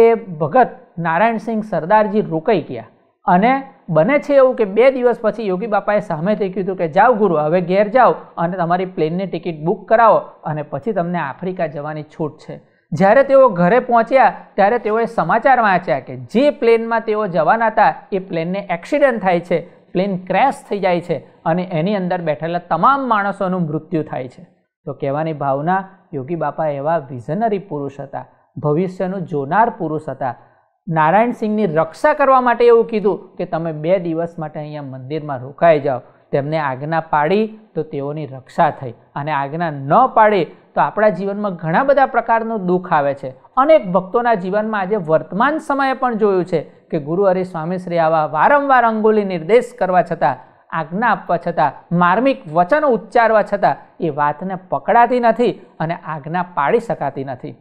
એ ભગત નારાયણસિંહ સરદારજી રોકાઈ ગયા અને બને છે એવું કે બે દિવસ પછી યોગી બાપાએ સામેથી કીધું કે જાઓ ગુરુ હવે ઘેર જાઓ અને તમારી પ્લેનની ટિકિટ બુક કરાવો અને પછી તમને આફ્રિકા જવાની છૂટ છે જ્યારે તેઓ ઘરે પહોંચ્યા ત્યારે તેઓએ સમાચાર વાંચ્યા કે જે પ્લેનમાં તેઓ જવાના હતા એ પ્લેનને એક્સિડન્ટ થાય છે પ્લેન ક્રેશ થઈ જાય છે અને એની અંદર બેઠેલા તમામ માણસોનું મૃત્યુ થાય છે તો કહેવાની ભાવના યોગી બાપા એવા વિઝનરી પુરુષ હતા ભવિષ્યનું જોનાર પુરુષ હતા નારાયણસિંહની રક્ષા કરવા માટે એવું કીધું કે તમે બે દિવસ માટે અહીંયા મંદિરમાં રોકાઈ જાઓ તેમને આજ્ઞા પાડી તો તેઓની રક્ષા થઈ અને આજ્ઞા ન પાડી તો આપણા જીવનમાં ઘણા બધા પ્રકારનો દુઃખ આવે છે અનેક ભક્તોના જીવનમાં આજે વર્તમાન સમયે પણ જોયું છે કે ગુરુ હરિ સ્વામીશ્રી આવા વારંવાર અંગોલી નિર્દેશ કરવા છતાં આજ્ઞા આપવા છતાં માર્મિક વચનો ઉચ્ચારવા છતાં એ વાતને પકડાતી નથી અને આજ્ઞા પાડી શકાતી નથી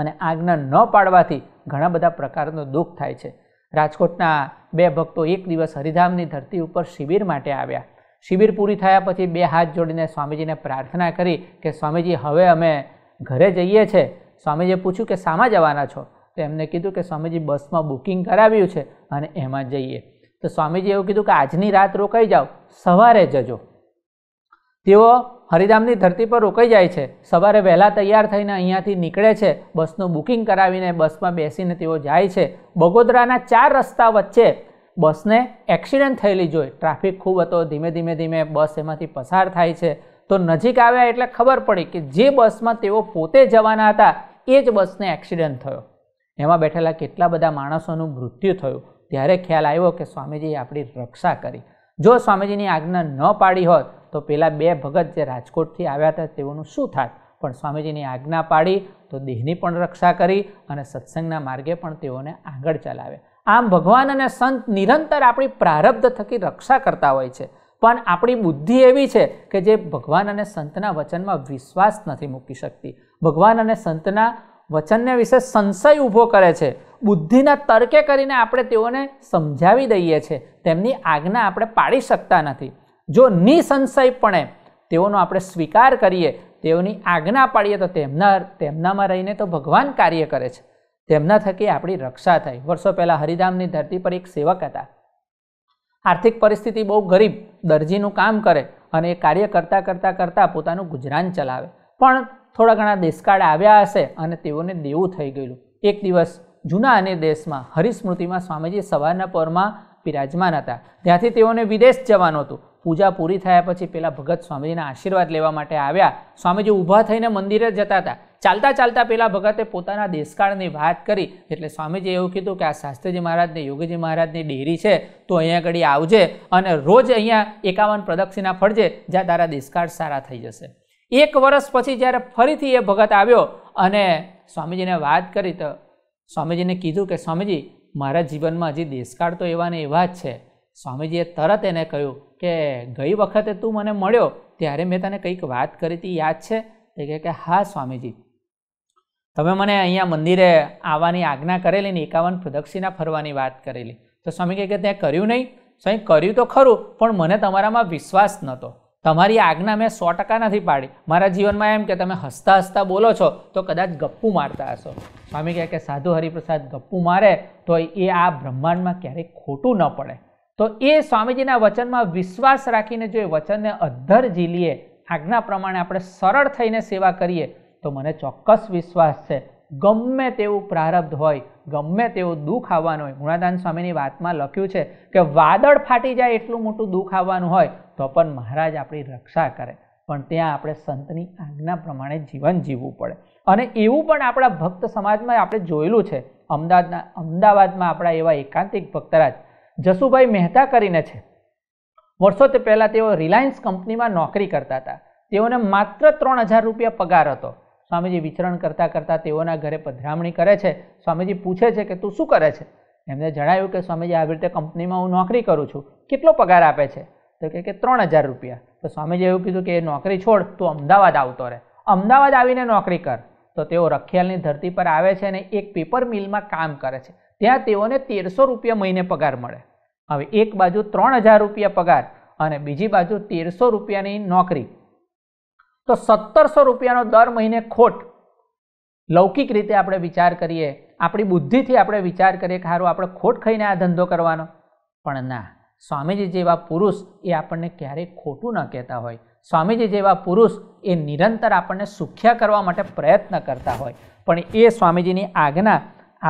અને આજ્ઞા ન પાડવાથી ઘણા બધા પ્રકારનું દુઃખ થાય છે રાજકોટના બે ભક્તો એક દિવસ હરિધામની ધરતી ઉપર શિબિર માટે આવ્યા શિબિર પૂરી થયા પછી બે હાથ જોડીને સ્વામીજીને પ્રાર્થના કરી કે સ્વામીજી હવે અમે ઘરે જઈએ છે સ્વામીજીએ પૂછ્યું કે શામાં જવાના છો તો એમને કીધું કે સ્વામીજી બસમાં બુકિંગ કરાવ્યું છે અને એમાં જઈએ તો સ્વામીજી એવું કીધું કે આજની રાત રોકાઈ જાઓ સવારે જજો તેઓ હરિધામની ધરતી પર રોકાઈ જાય છે સવારે વહેલા તૈયાર થઈને અહીંયાથી નીકળે છે બસનું બુકિંગ કરાવીને બસમાં બેસીને તેઓ જાય છે બગોદરાના ચાર રસ્તા વચ્ચે બસને એક્સિડન્ટ થયેલી જોઈ ટ્રાફિક ખૂબ હતો ધીમે ધીમે ધીમે બસ એમાંથી પસાર થાય છે તો નજીક આવ્યા એટલે ખબર પડી કે જે બસમાં તેઓ પોતે જવાના હતા એ જ બસને એક્સિડન્ટ થયો એમાં બેઠેલા કેટલા બધા માણસોનું મૃત્યુ થયું ત્યારે ખ્યાલ આવ્યો કે સ્વામીજીએ આપણી રક્ષા કરી જો સ્વામીજીની આજ્ઞા ન પાડી હોત તો પેલા બે ભગત જે રાજકોટથી આવ્યા હતા તેઓનું શું થાત પણ સ્વામીજીની આજ્ઞા પાડી તો દેહની પણ રક્ષા કરી અને સત્સંગના માર્ગે પણ તેઓને આગળ ચલાવ્યા આમ ભગવાન અને સંત નિરંતર આપણી પ્રારબ્ધ થકી રક્ષા કરતા હોય છે પણ આપણી બુદ્ધિ એવી છે કે જે ભગવાન અને સંતના વચનમાં વિશ્વાસ નથી મૂકી શકતી ભગવાન અને સંતના વચનને વિશે સંશય ઊભો કરે છે બુદ્ધિના તર્કે કરીને આપણે તેઓને સમજાવી દઈએ છીએ તેમની આજ્ઞા આપણે પાડી શકતા નથી જો નિસંશયપણે તેઓનો આપણે સ્વીકાર કરીએ તેઓની આજ્ઞા પાડીએ તો તેમના તેમનામાં રહીને તો ભગવાન કાર્ય કરે છે તેમના થકી આપણી રક્ષા થઈ વર્ષો પહેલાં હરિધામની ધરતી પર એક સેવક હતા આર્થિક પરિસ્થિતિ બહુ ગરીબ દરજીનું કામ કરે અને એ કાર્ય કરતાં કરતાં કરતાં પોતાનું ગુજરાન ચલાવે પણ થોડા ઘણા દેશકાળ આવ્યા હશે અને તેઓને દેવું થઈ ગયેલું એક દિવસ જૂના અને દેશમાં હરિસ્મૃતિમાં સ્વામીજી સવારના પરમાં બિરાજમાન હતા ત્યાંથી તેઓને વિદેશ જવાનું હતું પૂજા પૂરી થયા પછી પેલા ભગત સ્વામીજીના આશીર્વાદ લેવા માટે આવ્યા સ્વામીજી ઊભા થઈને મંદિરે જતા હતા ચાલતા ચાલતા પેલા ભગતે પોતાના દેશકાળની વાત કરી એટલે સ્વામીજી એવું કીધું કે આ શાસ્ત્રીજી મહારાજની યોગીજી મહારાજની ડેરી છે તો અહીંયા આગળ આવજે અને રોજ અહીંયા એકાવન પ્રદક્ષિણા ફળજે જ્યાં તારા દેશકાળ સારા થઈ જશે એક વર્ષ પછી જ્યારે ફરીથી એ ભગત આવ્યો અને સ્વામીજીને વાત કરી તો સ્વામીજીને કીધું કે સ્વામીજી મારા જીવનમાં હજી દેશકાળ તો એવા એવા જ છે સ્વામીજીએ તરત એને કહ્યું કે ગઈ વખતે તું મને મળ્યો ત્યારે મેં તને કંઈક વાત કરી હતી યાદ છે તે કહે કે હા સ્વામીજી તમે મને અહીંયા મંદિરે આવવાની આજ્ઞા કરેલી ને એકાવન પ્રદક્ષિણા ફરવાની વાત કરેલી તો સ્વામી કહે કે ત્યાં કર્યું નહીં સ્વામી કર્યું તો ખરું પણ મને તમારામાં વિશ્વાસ નહોતો તમારી આજ્ઞા મેં સો ટકા નથી પાડી મારા જીવનમાં એમ કે તમે હસતા હસતા બોલો છો તો કદાચ ગપ્પુ મારતા હશો સ્વામી કહે કે સાધુ હરિપ્રસાદ ગપ્પુ મારે તો એ આ બ્રહ્માંડમાં ક્યારેય ખોટું ન પડે તો એ સ્વામીજીના વચનમાં વિશ્વાસ રાખીને જો એ વચનને અધ્ધર ઝીલીએ આજ્ઞા પ્રમાણે આપણે સરળ થઈને સેવા કરીએ તો મને ચોક્કસ વિશ્વાસ છે ગમે તેવું પ્રારબ્ધ હોય ગમે તેવું દુઃખ આવવાનું હોય ગુણાદાન સ્વામીની વાતમાં લખ્યું છે કે વાદળ ફાટી જાય એટલું મોટું દુઃખ આવવાનું હોય તો પણ મહારાજ આપણી રક્ષા કરે પણ ત્યાં આપણે સંતની આજ્ઞા પ્રમાણે જીવન જીવવું પડે અને એવું પણ આપણા ભક્ત સમાજમાં આપણે જોયેલું છે અમદાવાદના અમદાવાદમાં આપણા એવા એકાંતિક ભક્તરાજ જસુભાઈ મહેતા કરીને છે વર્ષો પહેલાં તેઓ રિલાયન્સ કંપનીમાં નોકરી કરતા હતા તેઓને માત્ર ત્રણ હજાર રૂપિયા પગાર હતો સ્વામીજી વિચરણ કરતા કરતાં તેઓના ઘરે પધરામણી કરે છે સ્વામીજી પૂછે છે કે તું શું કરે છે એમને જણાવ્યું કે સ્વામીજી આવી રીતે કંપનીમાં હું નોકરી કરું છું કેટલો પગાર આપે છે તો કહે કે ત્રણ હજાર રૂપિયા તો સ્વામીજી એવું કીધું કે એ નોકરી છોડ તું અમદાવાદ આવતો રહે અમદાવાદ આવીને નોકરી કર તો તેઓ રખિયાલની ધરતી પર આવે છે અને એક પેપર મિલમાં કામ કરે છે ત્યાં તેઓને તેરસો રૂપિયા મહિને પગાર મળે હવે એક બાજુ ત્રણ હજાર રૂપિયા પગાર અને બીજી બાજુ તેરસો રૂપિયાની નોકરી તો સત્તરસો રૂપિયાનો દર મહિને ખોટ લૌકિક રીતે આપણે વિચાર કરીએ આપણી બુદ્ધિથી આપણે વિચાર કરીએ કે સારું આપણે ખોટ ખાઈને આ ધંધો કરવાનો પણ ના સ્વામીજી જેવા પુરુષ એ આપણને ક્યારેય ખોટું ન કહેતા હોય સ્વામીજી જેવા પુરુષ એ નિરંતર આપણને સુખ્યા કરવા માટે પ્રયત્ન કરતા હોય પણ એ સ્વામીજીની આજ્ઞા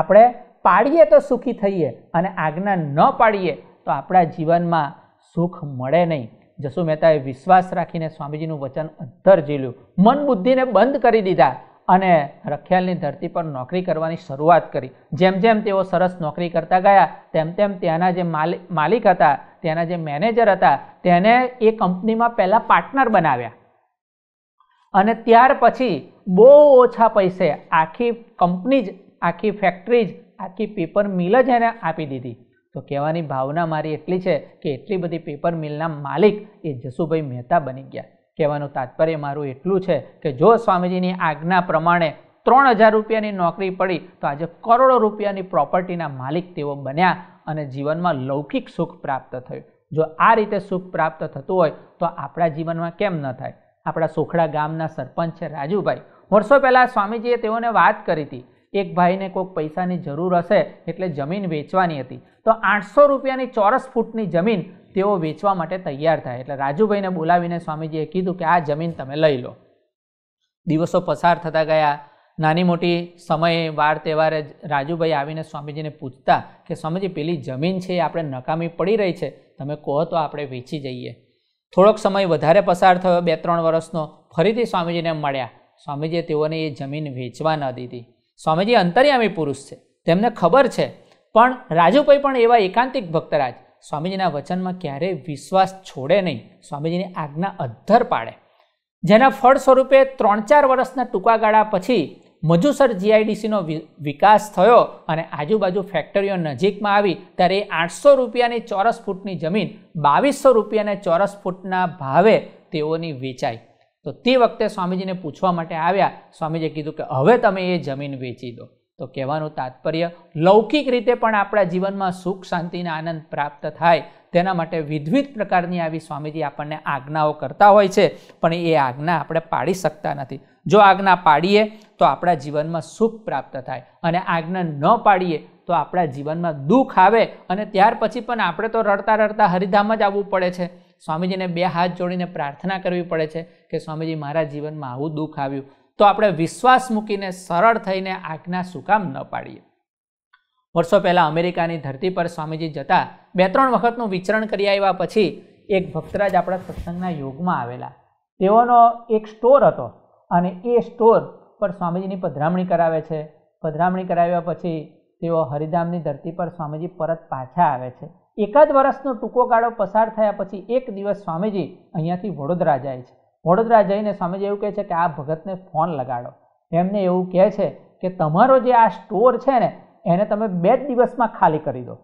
આપણે પાડીએ તો સુખી થઈએ અને આજ્ઞા ન પાડીએ તો આપણા જીવનમાં સુખ મળે નહીં જસુ મહેતાએ વિશ્વાસ રાખીને સ્વામીજીનું વચન અંતર ઝીલ્યું મન બુદ્ધિને બંધ કરી દીધા અને રખિયાલની ધરતી પર નોકરી કરવાની શરૂઆત કરી જેમ જેમ તેઓ સરસ નોકરી કરતા ગયા તેમ તેમ ત્યાંના જે માલિક હતા ત્યાંના જે મેનેજર હતા તેને એ કંપનીમાં પહેલાં પાર્ટનર બનાવ્યા અને ત્યાર પછી બહુ ઓછા પૈસે આખી કંપની જ આખી ફેક્ટરી જ આખી પેપર મિલ જ એને આપી દીધી તો કહેવાની ભાવના મારી એટલી છે કે એટલી બધી પેપર મિલના માલિક એ જસુભાઈ મહેતા બની ગયા કહેવાનું તાત્પર્ય મારું એટલું છે કે જો સ્વામીજીની આજ્ઞા પ્રમાણે ત્રણ હજાર રૂપિયાની નોકરી પડી તો આજે કરોડો રૂપિયાની પ્રોપર્ટીના માલિક તેઓ બન્યા અને જીવનમાં લૌકિક સુખ પ્રાપ્ત થયું જો આ રીતે સુખ પ્રાપ્ત થતું હોય તો આપણા જીવનમાં કેમ ન થાય આપણા સોખડા ગામના સરપંચ છે રાજુભાઈ વર્ષો પહેલાં સ્વામીજીએ તેઓને વાત કરી હતી એક ભાઈને કોઈક પૈસાની જરૂર હશે એટલે જમીન વેચવાની હતી તો આઠસો રૂપિયાની ચોરસ ફૂટની જમીન તેઓ વેચવા માટે તૈયાર થાય એટલે રાજુભાઈને બોલાવીને સ્વામીજીએ કીધું કે આ જમીન તમે લઈ લો દિવસો પસાર થતા ગયા નાની મોટી સમયે વાર તહેવારે રાજુભાઈ આવીને સ્વામીજીને પૂછતા કે સ્વામીજી પેલી જમીન છે એ આપણે નકામી પડી રહી છે તમે કહો તો આપણે વેચી જઈએ થોડોક સમય વધારે પસાર થયો બે ત્રણ વર્ષનો ફરીથી સ્વામીજીને મળ્યા સ્વામીજીએ તેઓને એ જમીન વેચવા ન દીધી સ્વામીજી અંતર્યામી પુરુષ છે તેમને ખબર છે પણ રાજુભાઈ પણ એવા એકાંતિક ભક્તરાજ સ્વામીજીના વચનમાં ક્યારેય વિશ્વાસ છોડે નહીં સ્વામીજીની આજ્ઞા અધ્ધર પાડે જેના ફળ સ્વરૂપે ત્રણ ચાર વર્ષના ટૂંકા ગાળા પછી મજુસર જીઆઈડીસીનો વિકાસ થયો અને આજુબાજુ ફેક્ટરીઓ નજીકમાં આવી ત્યારે એ આઠસો રૂપિયાની ચોરસ ફૂટની જમીન બાવીસો રૂપિયાને ચોરસ ફૂટના ભાવે તેઓની વેચાઈ તો તે વખતે સ્વામીજીને પૂછવા માટે આવ્યા સ્વામીજીએ કીધું કે હવે તમે એ જમીન વેચી દો તો કહેવાનું તાત્પર્ય લૌકિક રીતે પણ આપણા જીવનમાં સુખ શાંતિને આનંદ પ્રાપ્ત થાય તેના માટે વિવિધ પ્રકારની આવી સ્વામીજી આપણને આજ્ઞાઓ કરતા હોય છે પણ એ આજ્ઞા આપણે પાડી શકતા નથી જો આજ્ઞા પાડીએ તો આપણા જીવનમાં સુખ પ્રાપ્ત થાય અને આજ્ઞા ન પાડીએ તો આપણા જીવનમાં દુઃખ આવે અને ત્યાર પછી પણ આપણે તો રડતા રડતા હરિધામ જ આવવું પડે છે સ્વામીજીને બે હાથ જોડીને પ્રાર્થના કરવી પડે છે કે સ્વામીજી મારા જીવનમાં આવું દુઃખ આવ્યું તો આપણે વિશ્વાસ મૂકીને સરળ થઈને આજ્ઞા સુકામ ન પાડીએ વર્ષો પહેલાં અમેરિકાની ધરતી પર સ્વામીજી જતા બે ત્રણ વખતનું વિચરણ કરી આવ્યા પછી એક ભક્તરાજ આપણા સત્સંગના યોગમાં આવેલા તેઓનો એક સ્ટોર હતો અને એ સ્ટોર પર સ્વામીજીની પધરામણી કરાવે છે પધરામણી કરાવ્યા પછી તેઓ હરિધામની ધરતી પર સ્વામીજી પરત પાછા આવે છે એકાદ વર્ષનો ટૂંકો ગાળો પસાર થયા પછી એક દિવસ સ્વામીજી અહીંયાથી વડોદરા જાય છે વડોદરા જઈને સ્વામીજી એવું કહે છે કે આ ભગતને ફોન લગાડો એમને એવું કહે છે કે તમારો જે આ સ્ટોર છે ને એને તમે બે જ દિવસમાં ખાલી કરી દો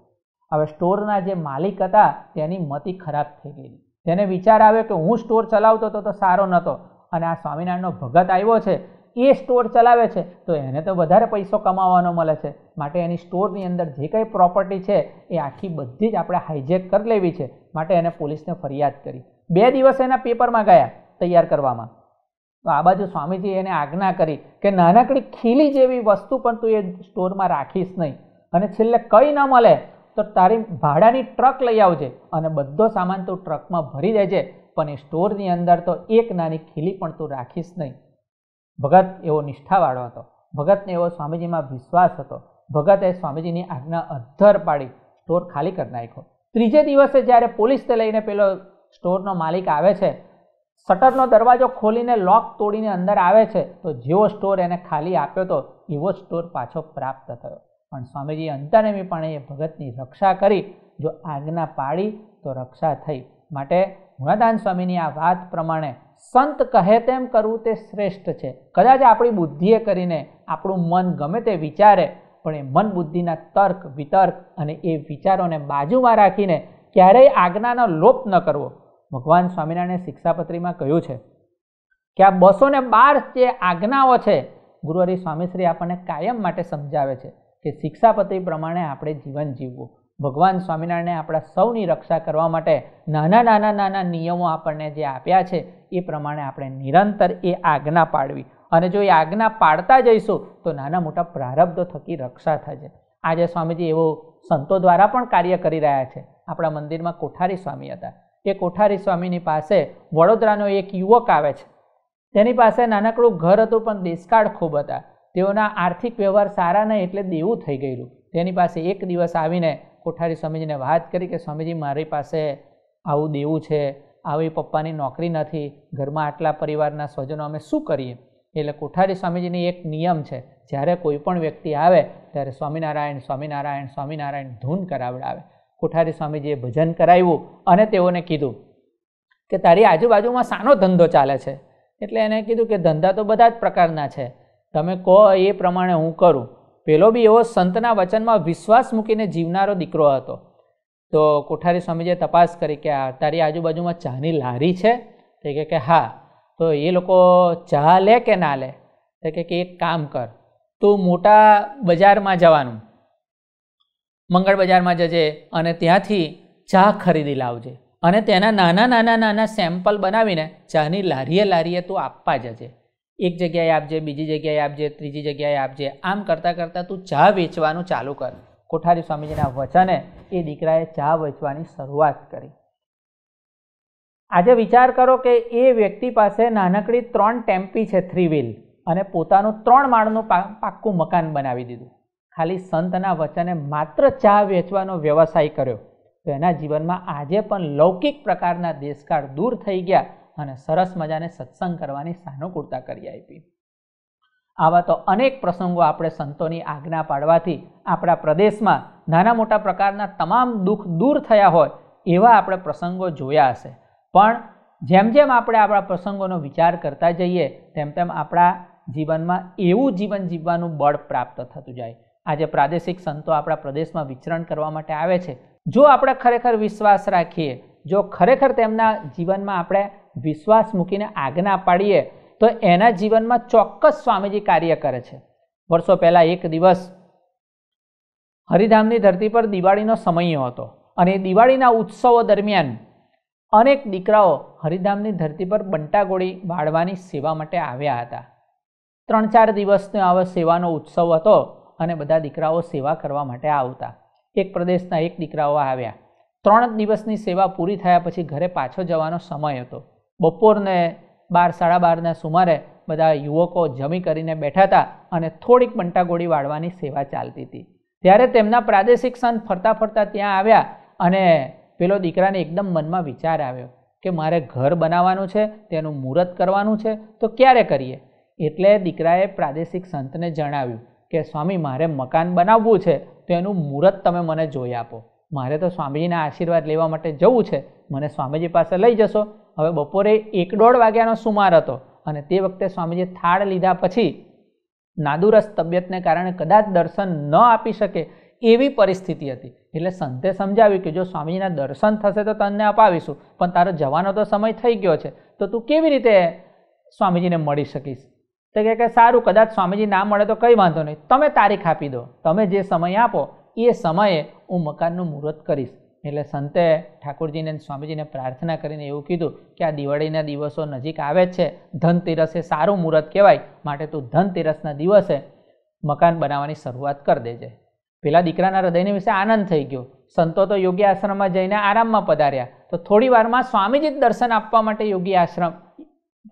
હવે સ્ટોરના જે માલિક હતા તેની મતિ ખરાબ થઈ ગઈ તેને વિચાર આવ્યો કે હું સ્ટોર ચલાવતો હતો તો સારો નહોતો અને આ સ્વામિનારાયણનો ભગત આવ્યો છે એ સ્ટોર ચલાવે છે તો એને તો વધારે પૈસો કમાવાનો મળે છે માટે એની સ્ટોરની અંદર જે કંઈ પ્રોપર્ટી છે એ આખી બધી જ આપણે હાઇજેક કરી લેવી છે માટે એને પોલીસને ફરિયાદ કરી બે દિવસ એના પેપરમાં ગયા તૈયાર કરવામાં તો આ બાજુ સ્વામીજી એને આજ્ઞા કરી કે નાનકડી ખીલી જેવી વસ્તુ પણ તું એ સ્ટોરમાં રાખીશ નહીં અને છેલ્લે કંઈ ન મળે તો તારી ભાડાની ટ્રક લઈ આવજે અને બધો સામાન તું ટ્રકમાં ભરી દેજે પણ એ સ્ટોરની અંદર તો એક નાની ખીલી પણ તું રાખીશ નહીં ભગત એવો નિષ્ઠાવાળો હતો ભગતને એવો સ્વામીજીમાં વિશ્વાસ હતો ભગતે સ્વામીજીની આજ્ઞા અધ્ધર પાડી સ્ટોર ખાલી કરી નાખ્યો ત્રીજે દિવસે જ્યારે પોલીસને લઈને પેલો સ્ટોરનો માલિક આવે છે શટરનો દરવાજો ખોલીને લોક તોડીને અંદર આવે છે તો જેવો સ્ટોર એને ખાલી આપ્યો હતો એવો સ્ટોર પાછો પ્રાપ્ત થયો પણ સ્વામીજી અંતરનેમીપણે એ ભગતની રક્ષા કરી જો આજ્ઞા પાડી તો રક્ષા થઈ માટે ગુણાદાન સ્વામીની આ વાત પ્રમાણે સંત કહે તેમ કરવું તે શ્રેષ્ઠ છે કદાચ આપણી બુદ્ધિએ કરીને આપણું મન ગમે તે વિચારે પણ એ મન બુદ્ધિના તર્ક વિતર્ક અને એ વિચારોને બાજુમાં રાખીને ક્યારેય આજ્ઞાનો લોપ ન કરવો ભગવાન સ્વામિનારાયણે શિક્ષાપત્રીમાં કહ્યું છે કે આ બસો ને બાર જે આજ્ઞાઓ છે ગુરુવારી સ્વામીશ્રી આપણને કાયમ માટે સમજાવે છે કે શિક્ષાપત્રી પ્રમાણે આપણે જીવન જીવવું ભગવાન સ્વામિનારાયણે આપણા સૌની રક્ષા કરવા માટે નાના નાના નાના નિયમો આપણને જે આપ્યા છે એ પ્રમાણે આપણે નિરંતર એ આજ્ઞા પાડવી અને જો એ આજ્ઞા પાડતા જઈશું તો નાના મોટા પ્રારબ્ધો થકી રક્ષા થશે આજે સ્વામીજી એવો સંતો દ્વારા પણ કાર્ય કરી રહ્યા છે આપણા મંદિરમાં કોઠારી સ્વામી હતા એ કોઠારી સ્વામીની પાસે વડોદરાનો એક યુવક આવે છે તેની પાસે નાનકડું ઘર હતું પણ દેશકાળ ખૂબ હતા તેઓના આર્થિક વ્યવહાર સારા નહીં એટલે દેવું થઈ ગયેલું તેની પાસે એક દિવસ આવીને કોઠારી સ્વામીજીને વાત કરી કે સ્વામીજી મારી પાસે આવું દેવું છે આવી પપ્પાની નોકરી નથી ઘરમાં આટલા પરિવારના સ્વજનો અમે શું કરીએ એટલે કોઠારી સ્વામીજીની એક નિયમ છે જ્યારે કોઈ પણ વ્યક્તિ આવે ત્યારે સ્વામિનારાયણ સ્વામિનારાયણ સ્વામિનારાયણ ધૂન કરાવડાવે કોઠારી સ્વામીજીએ ભજન કરાવ્યું અને તેઓને કીધું કે તારી આજુબાજુમાં સાનો ધંધો ચાલે છે એટલે એને કીધું કે ધંધા તો બધા જ પ્રકારના છે તમે કહો એ પ્રમાણે હું કરું પેલો બી એવો સંતના વચનમાં વિશ્વાસ મૂકીને જીવનારો દીકરો હતો તો કોઠારી સ્વામીજીએ તપાસ કરી કે આ તારી આજુબાજુમાં ચાની લારી છે તે કહે કે હા તો એ લોકો ચા લે કે ના લે તે કહે કે એક કામ કર તું મોટા બજારમાં જવાનું મંગળ બજારમાં જજે અને ત્યાંથી ચા ખરીદી લાવજે અને તેના નાના નાના નાના સેમ્પલ બનાવીને ચાની લારીએ લારીએ તું આપવા જજે એક જગ્યાએ આપજે બીજી જગ્યાએ આપજે ત્રીજી જગ્યાએ આપજે આમ કરતાં કરતાં તું ચા વેચવાનું ચાલુ કર કોઠારી સ્વામીજીના વચને એ દીકરાએ ચા વેચવાની શરૂઆત કરી આજે વિચાર કરો કે એ વ્યક્તિ પાસે નાનકડી ત્રણ ટેમ્પી છે થ્રી વ્હીલ અને પોતાનું ત્રણ માળનું પાક્કું મકાન બનાવી દીધું ખાલી સંતના વચને માત્ર ચા વેચવાનો વ્યવસાય કર્યો તો એના જીવનમાં આજે પણ લૌકિક પ્રકારના દેશકાળ દૂર થઈ ગયા અને સરસ મજાને સત્સંગ કરવાની સાનુકૂળતા કરી આપી આવા તો અનેક પ્રસંગો આપણે સંતોની આજ્ઞા પાડવાથી આપણા પ્રદેશમાં નાના મોટા પ્રકારના તમામ દુઃખ દૂર થયા હોય એવા આપણે પ્રસંગો જોયા હશે પણ જેમ જેમ આપણે આપણા પ્રસંગોનો વિચાર કરતા જઈએ તેમ તેમ આપણા જીવનમાં એવું જીવન જીવવાનું બળ પ્રાપ્ત થતું જાય આજે પ્રાદેશિક સંતો આપણા પ્રદેશમાં વિચરણ કરવા માટે આવે છે જો આપણે ખરેખર વિશ્વાસ રાખીએ જો ખરેખર તેમના જીવનમાં આપણે વિશ્વાસ મૂકીને આજ્ઞા પાડીએ તો એના જીવનમાં ચોક્કસ સ્વામીજી કાર્ય કરે છે વર્ષો પહેલાં એક દિવસ હરિધામની ધરતી પર દિવાળીનો સમય હતો અને દિવાળીના ઉત્સવો દરમિયાન અનેક દીકરાઓ હરિધામની ધરતી પર બંટાગોળી વાળવાની સેવા માટે આવ્યા હતા ત્રણ ચાર દિવસનો આવો સેવાનો ઉત્સવ હતો અને બધા દીકરાઓ સેવા કરવા માટે આવતા એક પ્રદેશના એક દીકરાઓ આવ્યા ત્રણ દિવસની સેવા પૂરી થયા પછી ઘરે પાછો જવાનો સમય હતો બપોરને બાર સાડા બારના સુમારે બધા યુવકો જમી કરીને બેઠા હતા અને થોડીક બંટાગોળી વાળવાની સેવા ચાલતી હતી ત્યારે તેમના પ્રાદેશિક સંત ફરતા ફરતા ત્યાં આવ્યા અને પેલો દીકરાને એકદમ મનમાં વિચાર આવ્યો કે મારે ઘર બનાવવાનું છે તેનું મુહૂર્ત કરવાનું છે તો ક્યારે કરીએ એટલે દીકરાએ પ્રાદેશિક સંતને જણાવ્યું કે સ્વામી મારે મકાન બનાવવું છે તો એનું મુહૂર્ત તમે મને જોઈ આપો મારે તો સ્વામીજીના આશીર્વાદ લેવા માટે જવું છે મને સ્વામીજી પાસે લઈ જશો હવે બપોરે એક દોઢ વાગ્યાનો સુમાર હતો અને તે વખતે સ્વામીજી થાળ લીધા પછી નાદુરસ્ત તબિયતને કારણે કદાચ દર્શન ન આપી શકે એવી પરિસ્થિતિ હતી એટલે સંતે સમજાવ્યું કે જો સ્વામીજીના દર્શન થશે તો તને અપાવીશું પણ તારો જવાનો તો સમય થઈ ગયો છે તો તું કેવી રીતે સ્વામીજીને મળી શકીશ તો કહે કે સારું કદાચ સ્વામીજી ના મળે તો કંઈ વાંધો નહીં તમે તારીખ આપી દો તમે જે સમય આપો એ સમયે હું મકાનનું મુહૂર્ત કરીશ એટલે સંતે ઠાકુરજીને સ્વામીજીને પ્રાર્થના કરીને એવું કીધું કે આ દિવાળીના દિવસો નજીક આવે છે ધનતેરસ એ સારું મુહૂર્ત કહેવાય માટે તું ધનતેરસના દિવસે મકાન બનાવવાની શરૂઆત કરી દેજે પેલા દીકરાના હૃદયને વિશે આનંદ થઈ ગયો સંતો તો યોગી આશ્રમમાં જઈને આરામમાં પધાર્યા તો થોડી વારમાં સ્વામીજી દર્શન આપવા માટે યોગી આશ્રમ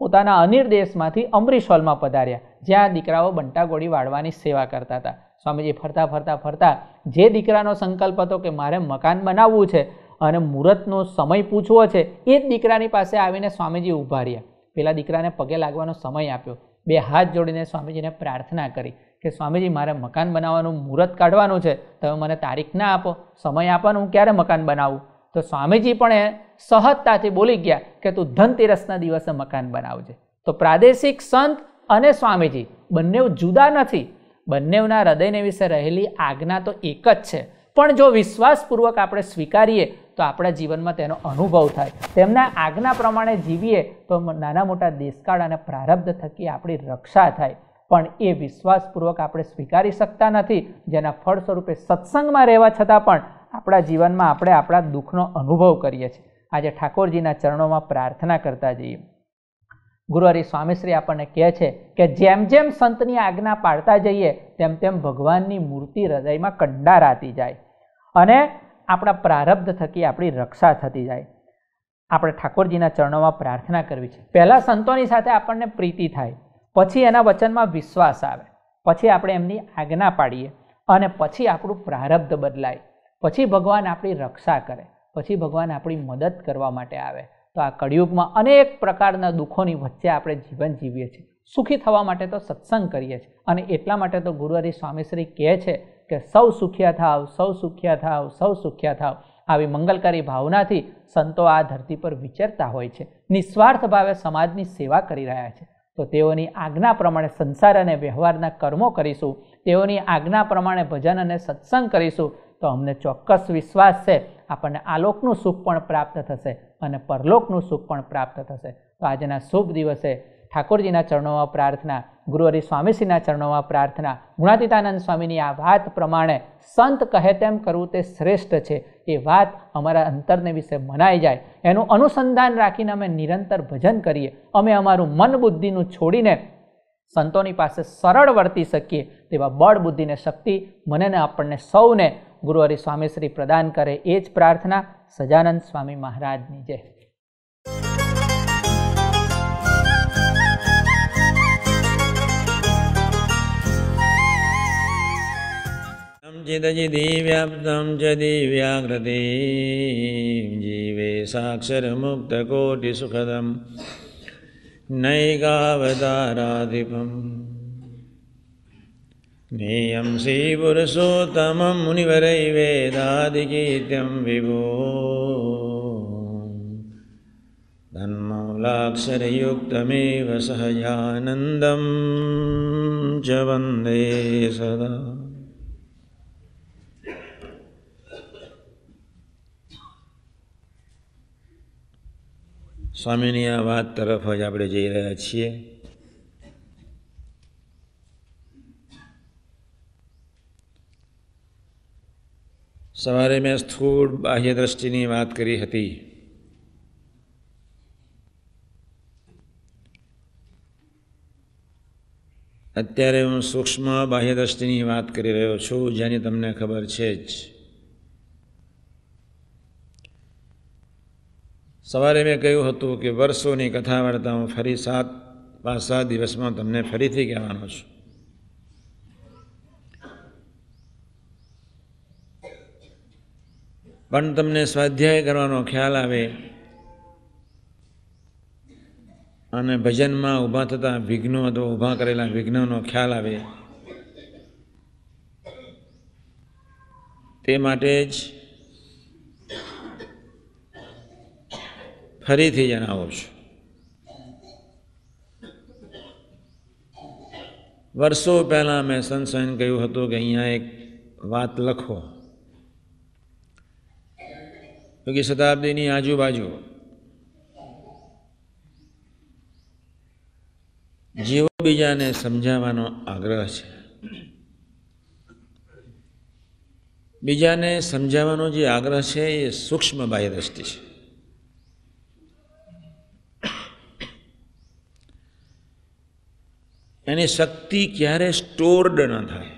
પોતાના અનિર્દેશમાંથી અમરીશ હોલમાં પધાર્યા જ્યાં દીકરાઓ બંટાગોળી વાળવાની સેવા કરતા હતા સ્વામીજી ફરતા ફરતા ફરતા જે દીકરાનો સંકલ્પ હતો કે મારે મકાન બનાવવું છે અને મુહૂર્તનો સમય પૂછવો છે એ જ દીકરાની પાસે આવીને સ્વામીજી ઊભા રહ્યા પેલા દીકરાને પગે લાગવાનો સમય આપ્યો બે હાથ જોડીને સ્વામીજીને પ્રાર્થના કરી કે સ્વામીજી મારે મકાન બનાવવાનું મુહૂર્ત કાઢવાનું છે તમે મને તારીખ ના આપો સમય આપવાનું હું ક્યારે મકાન બનાવું તો સ્વામીજી પણ એ સહજતાથી બોલી ગયા કે તું ધનતેરસના દિવસે મકાન બનાવજે તો પ્રાદેશિક સંત અને સ્વામીજી બંને જુદા નથી બંનેવના હૃદયને વિશે રહેલી આજ્ઞા તો એક જ છે પણ જો વિશ્વાસપૂર્વક આપણે સ્વીકારીએ તો આપણા જીવનમાં તેનો અનુભવ થાય તેમના આજ્ઞા પ્રમાણે જીવીએ તો નાના મોટા દેશકાળ અને પ્રારબ્ધ થકી આપણી રક્ષા થાય પણ એ વિશ્વાસપૂર્વક આપણે સ્વીકારી શકતા નથી જેના ફળ સ્વરૂપે સત્સંગમાં રહેવા છતાં પણ આપણા જીવનમાં આપણે આપણા દુઃખનો અનુભવ કરીએ છીએ આજે ઠાકોરજીના ચરણોમાં પ્રાર્થના કરતા જઈએ ગુરુવારી સ્વામીશ્રી આપણને કહે છે કે જેમ જેમ સંતની આજ્ઞા પાડતા જઈએ તેમ તેમ ભગવાનની મૂર્તિ હૃદયમાં કંડારાતી જાય અને આપણા પ્રારબ્ધ થકી આપણી રક્ષા થતી જાય આપણે ઠાકોરજીના ચરણોમાં પ્રાર્થના કરવી છે પહેલાં સંતોની સાથે આપણને પ્રીતિ થાય પછી એના વચનમાં વિશ્વાસ આવે પછી આપણે એમની આજ્ઞા પાડીએ અને પછી આપણું પ્રારબ્ધ બદલાય પછી ભગવાન આપણી રક્ષા કરે પછી ભગવાન આપણી મદદ કરવા માટે આવે તો આ કળિયુગમાં અનેક પ્રકારના દુઃખોની વચ્ચે આપણે જીવન જીવીએ છીએ સુખી થવા માટે તો સત્સંગ કરીએ છીએ અને એટલા માટે તો ગુરુવારી સ્વામીશ્રી કહે છે કે સૌ સુખ્યા થાવ સૌ સુખ્યા થાવ સૌ સુખ્યા થાવ આવી મંગલકારી ભાવનાથી સંતો આ ધરતી પર વિચરતા હોય છે નિસ્વાર્થ ભાવે સમાજની સેવા કરી રહ્યા છે તો તેઓની આજ્ઞા પ્રમાણે સંસાર અને વ્યવહારના કર્મો કરીશું તેઓની આજ્ઞા પ્રમાણે ભજન અને સત્સંગ કરીશું તો અમને ચોક્કસ વિશ્વાસ છે આપણને આલોકનું સુખ પણ પ્રાપ્ત થશે અને પરલોકનું સુખ પણ પ્રાપ્ત થશે તો આજના શુભ દિવસે ઠાકોરજીના ચરણોમાં પ્રાર્થના ગુરુહરિ સ્વામીશ્રીના ચરણોમાં પ્રાર્થના ગુણાતીતાનંદ સ્વામીની આ વાત પ્રમાણે સંત કહે તેમ કરવું તે શ્રેષ્ઠ છે એ વાત અમારા અંતરને વિશે મનાઈ જાય એનું અનુસંધાન રાખીને અમે નિરંતર ભજન કરીએ અમે અમારું મન બુદ્ધિનું છોડીને સંતોની પાસે સરળ વર્તી શકીએ તેવા બળ બુદ્ધિને શક્તિ મને આપણને સૌને ગુરુવારી સ્વામીશ્રી પ્રદાન કરે એ જ પ્રાર્થના સજાનંદ સ્વામી મહારાજની જય चिदचिदिव्याप्तं च दिव्याकृति जीवे साक्षरमुक्तकोटिसुखदं नैकावताराधिपम् नेयं श्रीपुरुषोत्तमं मुनिवरैवेदादिकीर्त्यं विभो तन्मौलाक्षरयुक्तमेव सहजानन्दं च वन्दे सदा સ્વામીની આ વાત તરફ જ આપણે જઈ રહ્યા છીએ સવારે મેં સ્થૂળ બાહ્ય દ્રષ્ટિની વાત કરી હતી અત્યારે હું સૂક્ષ્મ બાહ્ય દ્રષ્ટિની વાત કરી રહ્યો છું જેની તમને ખબર છે જ સવારે મેં કહ્યું હતું કે વર્ષોની કથા વાર્તા હું ફરી સાત પાંચ સાત દિવસમાં તમને ફરીથી કહેવાનો છું પણ તમને સ્વાધ્યાય કરવાનો ખ્યાલ આવે અને ભજનમાં ઊભા થતા વિઘ્નો અથવા ઊભા કરેલા વિઘ્નોનો ખ્યાલ આવે તે માટે જ ફરીથી જણાવું છું વર્ષો પહેલાં મેં સંસયન કહ્યું હતું કે અહીંયા એક વાત લખો તો કે શતાબ્દીની આજુબાજુ જેવો બીજાને સમજાવવાનો આગ્રહ છે બીજાને સમજાવવાનો જે આગ્રહ છે એ સૂક્ષ્મ બાહ્ય દ્રષ્ટિ છે એની શક્તિ ક્યારે સ્ટોર્ડ ન થાય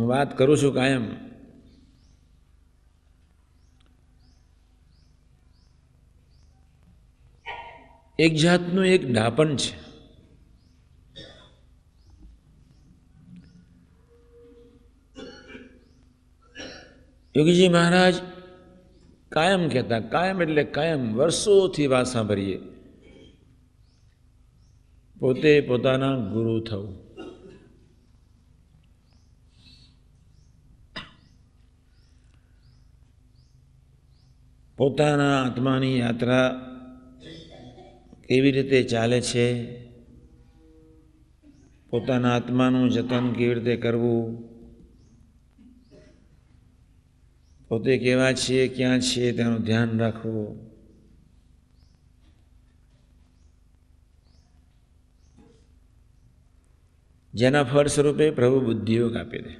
હું વાત કરું છું કાયમ એક જાતનું એક ડાપણ છે યોગીજી મહારાજ કાયમ કહેતા કાયમ એટલે કાયમ વર્ષોથી વાત સાંભળીએ પોતે પોતાના ગુરુ થવું પોતાના આત્માની યાત્રા કેવી રીતે ચાલે છે પોતાના આત્માનું જતન કેવી રીતે કરવું પોતે કેવા છીએ ક્યાં છીએ તેનું ધ્યાન રાખવું જેના ફળ સ્વરૂપે પ્રભુ બુદ્ધિયોગ આપી દે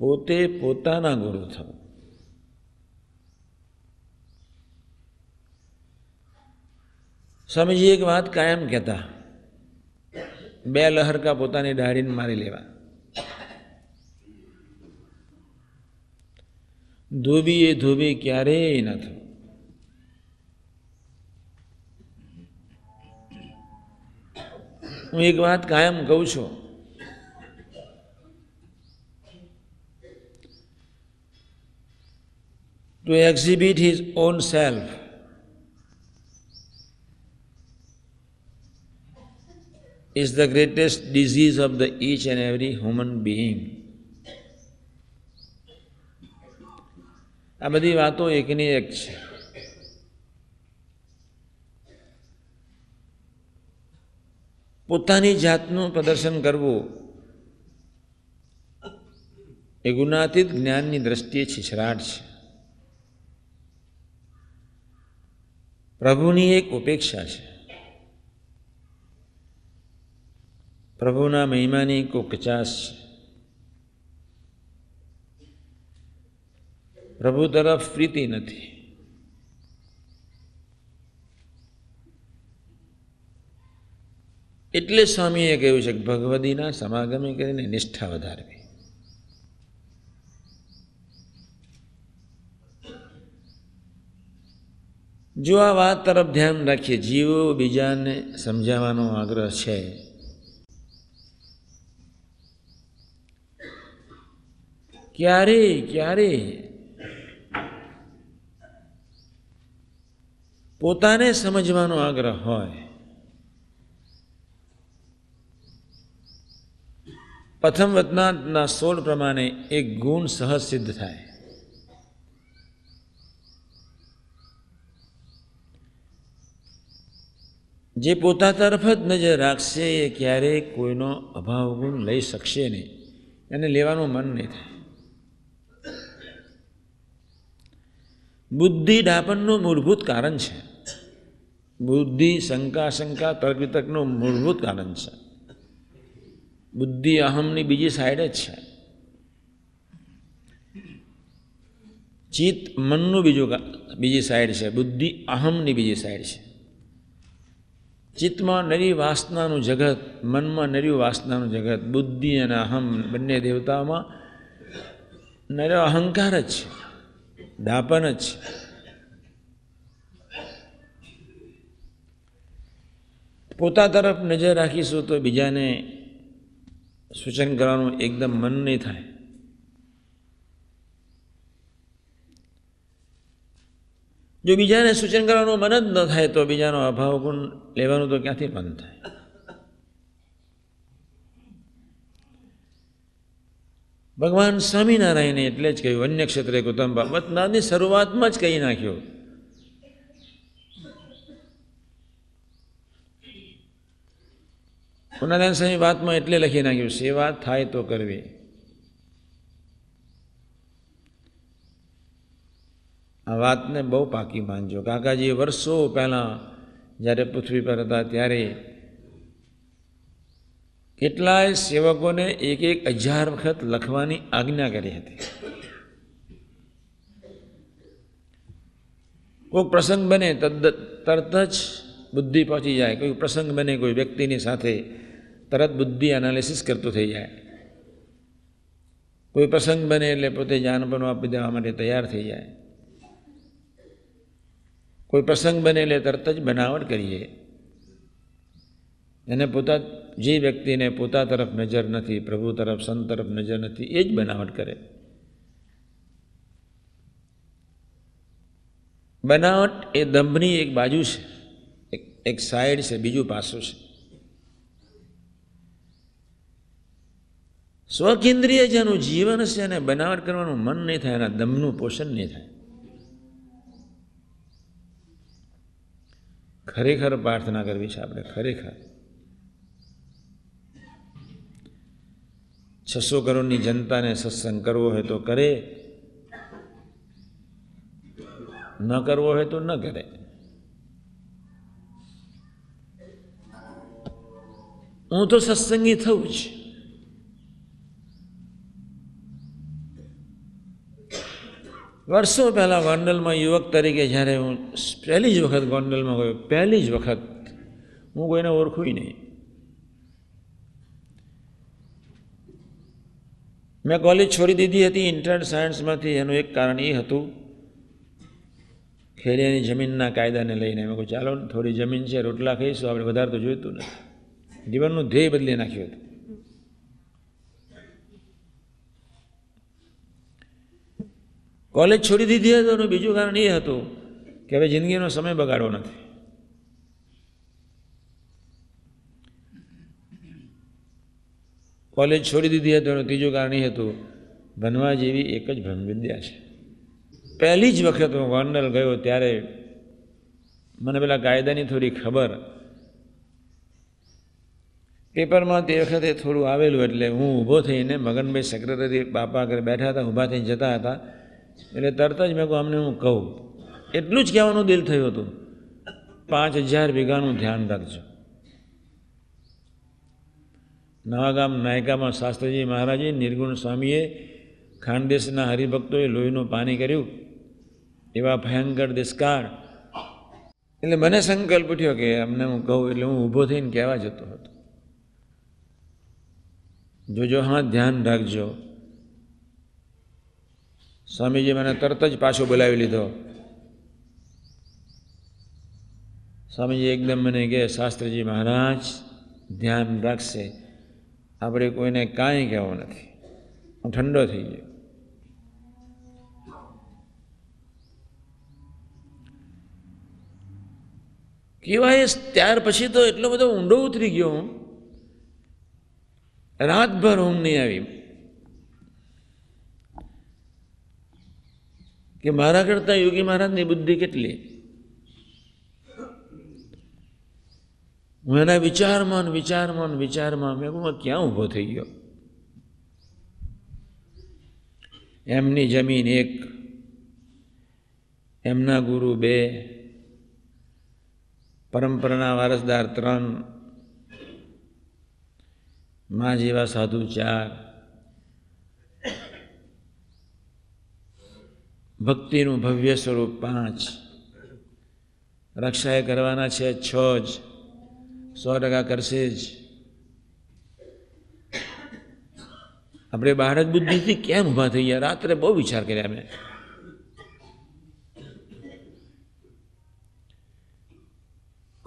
પોતે પોતાના ગુરુ થવું સ્વામીજી એક વાત કાયમ કહેતા બે લહરકા પોતાની ડાળીને મારી લેવા ધોબી એ ધોબી ક્યારેય ન થયું હું એક વાત કાયમ કહું છું to exhibit his own self is the greatest disease of the each and every human being આ બધી વાતો એકની એક છે પોતાની જાતનું પ્રદર્શન કરવું એ ગુનાતીત જ્ઞાનની દ્રષ્ટિએ છીછરાટ છે પ્રભુની એક ઉપેક્ષા છે પ્રભુના મહિમાની કુકચાશ પ્રભુ તરફ પ્રીતિ નથી એટલે સ્વામીએ કહ્યું છે કે ભગવદીના સમાગમે કરીને નિષ્ઠા વધારવી જો આ વાત તરફ ધ્યાન રાખીએ જીવો બીજાને સમજાવવાનો આગ્રહ છે ક્યારે ક્યારે પોતાને સમજવાનો આગ્રહ હોય પ્રથમ વતનાના સોળ પ્રમાણે એક ગુણ સહજ સિદ્ધ થાય જે પોતા તરફ જ નજર રાખશે એ ક્યારેય કોઈનો અભાવ ગુણ લઈ શકશે નહીં એને લેવાનું મન નહીં થાય બુદ્ધિ ડાપણનું મૂળભૂત કારણ છે બુદ્ધિ શંકા શંકા તર્ક વિતર્કનું મૂળભૂત કારણ છે બુદ્ધિ અહમની બીજી સાઈડ જ છે ચિત્ત મનનું બીજું બીજી સાઈડ છે બુદ્ધિ અહમની બીજી સાઈડ છે ચિત્તમાં નરી વાસનાનું જગત મનમાં નરી વાસનાનું જગત બુદ્ધિ અને અહમ બંને દેવતાઓમાં નર્યો અહંકાર જ છે ડાપણ જ પોતા તરફ નજર રાખીશું તો બીજાને સૂચન કરવાનું એકદમ મન નહીં થાય જો બીજાને સૂચન કરવાનું મન જ ન થાય તો બીજાનો અભાવ ગુણ લેવાનું તો ક્યાંથી બંધ થાય ભગવાન સ્વામિનારાયણે એટલે જ કહ્યું અન્ય ક્ષેત્રે કુતમ બાબતનાની શરૂઆતમાં જ કહી નાખ્યો પુનાદાન સ્વામી વાતમાં એટલે લખી નાખ્યું સેવા થાય તો કરવી આ વાતને બહુ પાકી માનજો કાકાજીએ વર્ષો પહેલાં જ્યારે પૃથ્વી પર હતા ત્યારે કેટલાય સેવકોને એક એક હજાર વખત લખવાની આજ્ઞા કરી હતી કોઈક પ્રસંગ બને તદ તરત જ બુદ્ધિ પહોંચી જાય કોઈ પ્રસંગ બને કોઈ વ્યક્તિની સાથે તરત બુદ્ધિ એનાલિસિસ કરતું થઈ જાય કોઈ પ્રસંગ બને એટલે પોતે જાન પણ આપી દેવા માટે તૈયાર થઈ જાય કોઈ પ્રસંગ બને એટલે તરત જ બનાવટ કરીએ એને પોતા જે વ્યક્તિને પોતા તરફ નજર નથી પ્રભુ તરફ સંત તરફ નજર નથી એ જ બનાવટ કરે બનાવટ એ દંભની એક બાજુ છે એક એક સાઈડ છે બીજું પાસું છે સ્વકેન્દ્રીય જેનું જીવન છે એને બનાવટ કરવાનું મન નહીં થાય એના દમનું પોષણ નહીં થાય ખરેખર પ્રાર્થના કરવી છે આપણે ખરેખર છસો કરોડની જનતાને સત્સંગ કરવો હોય તો કરે ન કરવો હોય તો ન કરે હું તો સત્સંગી થવું જ વર્ષો પહેલાં ગોંડલમાં યુવક તરીકે જ્યારે હું પહેલી જ વખત ગોંડલમાં ગયો પહેલી જ વખત હું કોઈને ઓળખું નહીં મેં કોલેજ છોડી દીધી હતી ઇન્ટરનેટ સાયન્સમાંથી એનું એક કારણ એ હતું ખેડિયાની જમીનના કાયદાને લઈને મેં કહું ચાલો ને થોડી જમીન છે રોટલા ખાઈશું આપણે વધારે તો જોઈતું નથી જીવનનું ધ્યેય બદલી નાખ્યું હતું કોલેજ છોડી દીધી હતી એનું બીજું કારણ એ હતું કે હવે જિંદગીનો સમય બગાડવો નથી કોલેજ છોડી દીધી હતી એનું ત્રીજું કારણ એ હતું ભણવા જેવી એક જ ભ્રમ વિદ્યા છે પહેલી જ વખત હું ગોંડલ ગયો ત્યારે મને પેલા કાયદાની થોડી ખબર પેપરમાં તે વખતે થોડું આવેલું એટલે હું ઊભો થઈને મગનભાઈ સેક્રેટરી બાપા આગળ બેઠા હતા ઊભા થઈને જતા હતા એટલે તરત જ મેં કહું અમને હું કહું એટલું જ કહેવાનું દિલ થયું હતું પાંચ હજાર વીઘાનું ધ્યાન રાખજો નવાગામ નાયકામાં શાસ્ત્રીજી મહારાજે નિર્ગુણ સ્વામીએ ખાનદેશના હરિભક્તોએ લોહીનું પાણી કર્યું એવા ભયંકર દિષ્કાળ એટલે મને સંકલ્પ ઉઠ્યો કે અમને હું કહું એટલે હું ઊભો થઈને કહેવા જતો હતો જોજો હા ધ્યાન રાખજો સ્વામીજી મને તરત જ પાછો બોલાવી લીધો સ્વામીજી એકદમ મને કહે શાસ્ત્રીજી મહારાજ ધ્યાન રાખશે આપણે કોઈને કાંઈ કહેવું નથી હું ઠંડો થઈ ગયો કહેવાય ત્યાર પછી તો એટલો બધો ઊંડો ઉતરી ગયો હું રાતભર ઊંઘ નહીં આવી કે મારા કરતાં યોગી મહારાજની બુદ્ધિ કેટલી હું એના વિચારમાં ને વિચારમાં વિચારમાં મેં હું ક્યાં ઊભો થઈ ગયો એમની જમીન એક એમના ગુરુ બે પરંપરાના વારસદાર ત્રણ મા જેવા સાધુ ચાર ભક્તિનું ભવ્ય સ્વરૂપ પાંચ રક્ષાએ કરવાના છે છ જ સો ટકા કરશે જ આપણે બહાર જ બુદ્ધિથી કેમ ઊભા થઈ ગયા રાત્રે બહુ વિચાર કર્યા મેં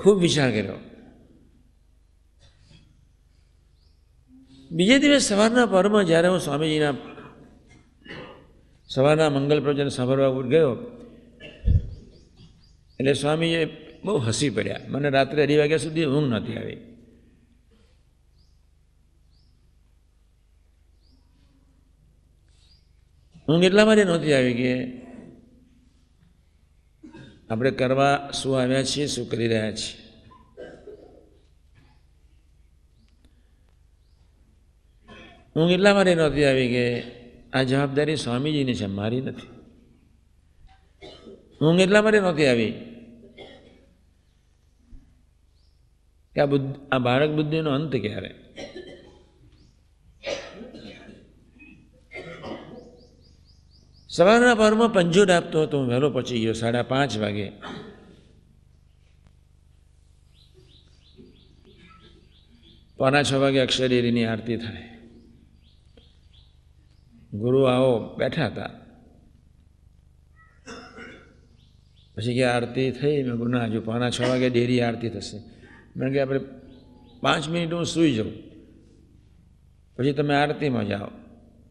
ખૂબ વિચાર કર્યો બીજે દિવસ સવારના પરમાં જ્યારે હું સ્વામીજીના સવારના મંગલ પ્રવચન સાંભળવા ગયો એટલે સ્વામીએ બહુ હસી પડ્યા મને રાત્રે અઢી વાગ્યા સુધી ઊંઘ નહોતી આવી ઊંઘ એટલા માટે નહોતી આવી કે આપણે કરવા શું આવ્યા છીએ શું કરી રહ્યા છીએ હું એટલા મારી નહોતી આવી કે આ જવાબદારી સ્વામીજીની છે મારી નથી હું એટલા માટે નહોતી આવી કે આ બુદ્ધ આ બાળક બુદ્ધિનો અંત ક્યારે સવારના પરમાં પંજો ડાપતો હતો હું વહેલો પહોંચી ગયો સાડા પાંચ વાગે પોણા છ વાગે અક્ષરડેરીની આરતી થાય ગુરુ આવો બેઠા હતા પછી કે આરતી થઈ મેં ગુના હજુ પોણા છ વાગે ડેરી આરતી થશે મને કે આપણે પાંચ મિનિટ હું સૂઈ જાઉં પછી તમે આરતીમાં જાઓ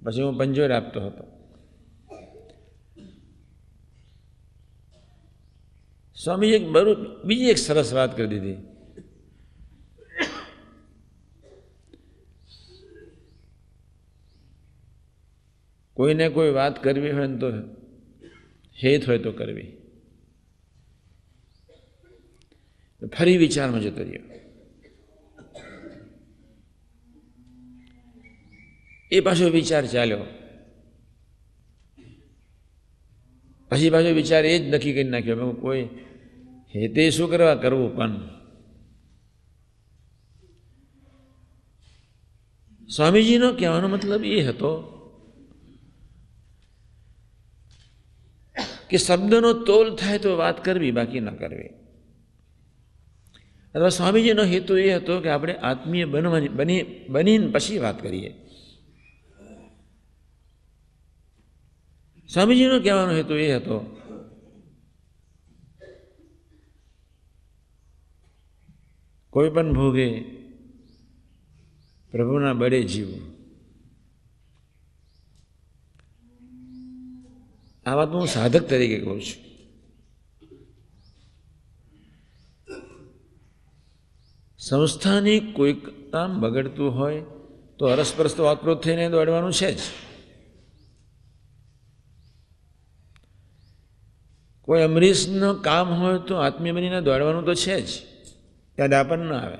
પછી હું પંજોર આપતો હતો સ્વામી એક બરું બીજી એક સરસ વાત કરી દીધી કોઈને કોઈ વાત કરવી હોય ને તો હેત હોય તો કરવી તો ફરી વિચારમાં જતો રહ્યો એ પાછો વિચાર ચાલ્યો પછી પાછો વિચાર એ જ નક્કી કરી નાખ્યો કોઈ હેતે શું કરવા કરવું પણ સ્વામીજીનો કહેવાનો મતલબ એ હતો કે શબ્દનો તોલ થાય તો વાત કરવી બાકી ન કરવી અથવા સ્વામીજીનો હેતુ એ હતો કે આપણે આત્મીય બનવાની બની બનીને પછી વાત કરીએ સ્વામીજીનો કહેવાનો હેતુ એ હતો કોઈ પણ ભોગે પ્રભુના બળે જીવો આ વાત હું સાધક તરીકે કહું છું સંસ્થાની કોઈક કામ બગડતું હોય તો અરસપરસ તો વાતપ્રોત થઈને દોડવાનું છે જ કોઈ અમરીશનું કામ હોય તો આત્મીય બનીને દોડવાનું તો છે જ ત્યાં દાપણ ન આવે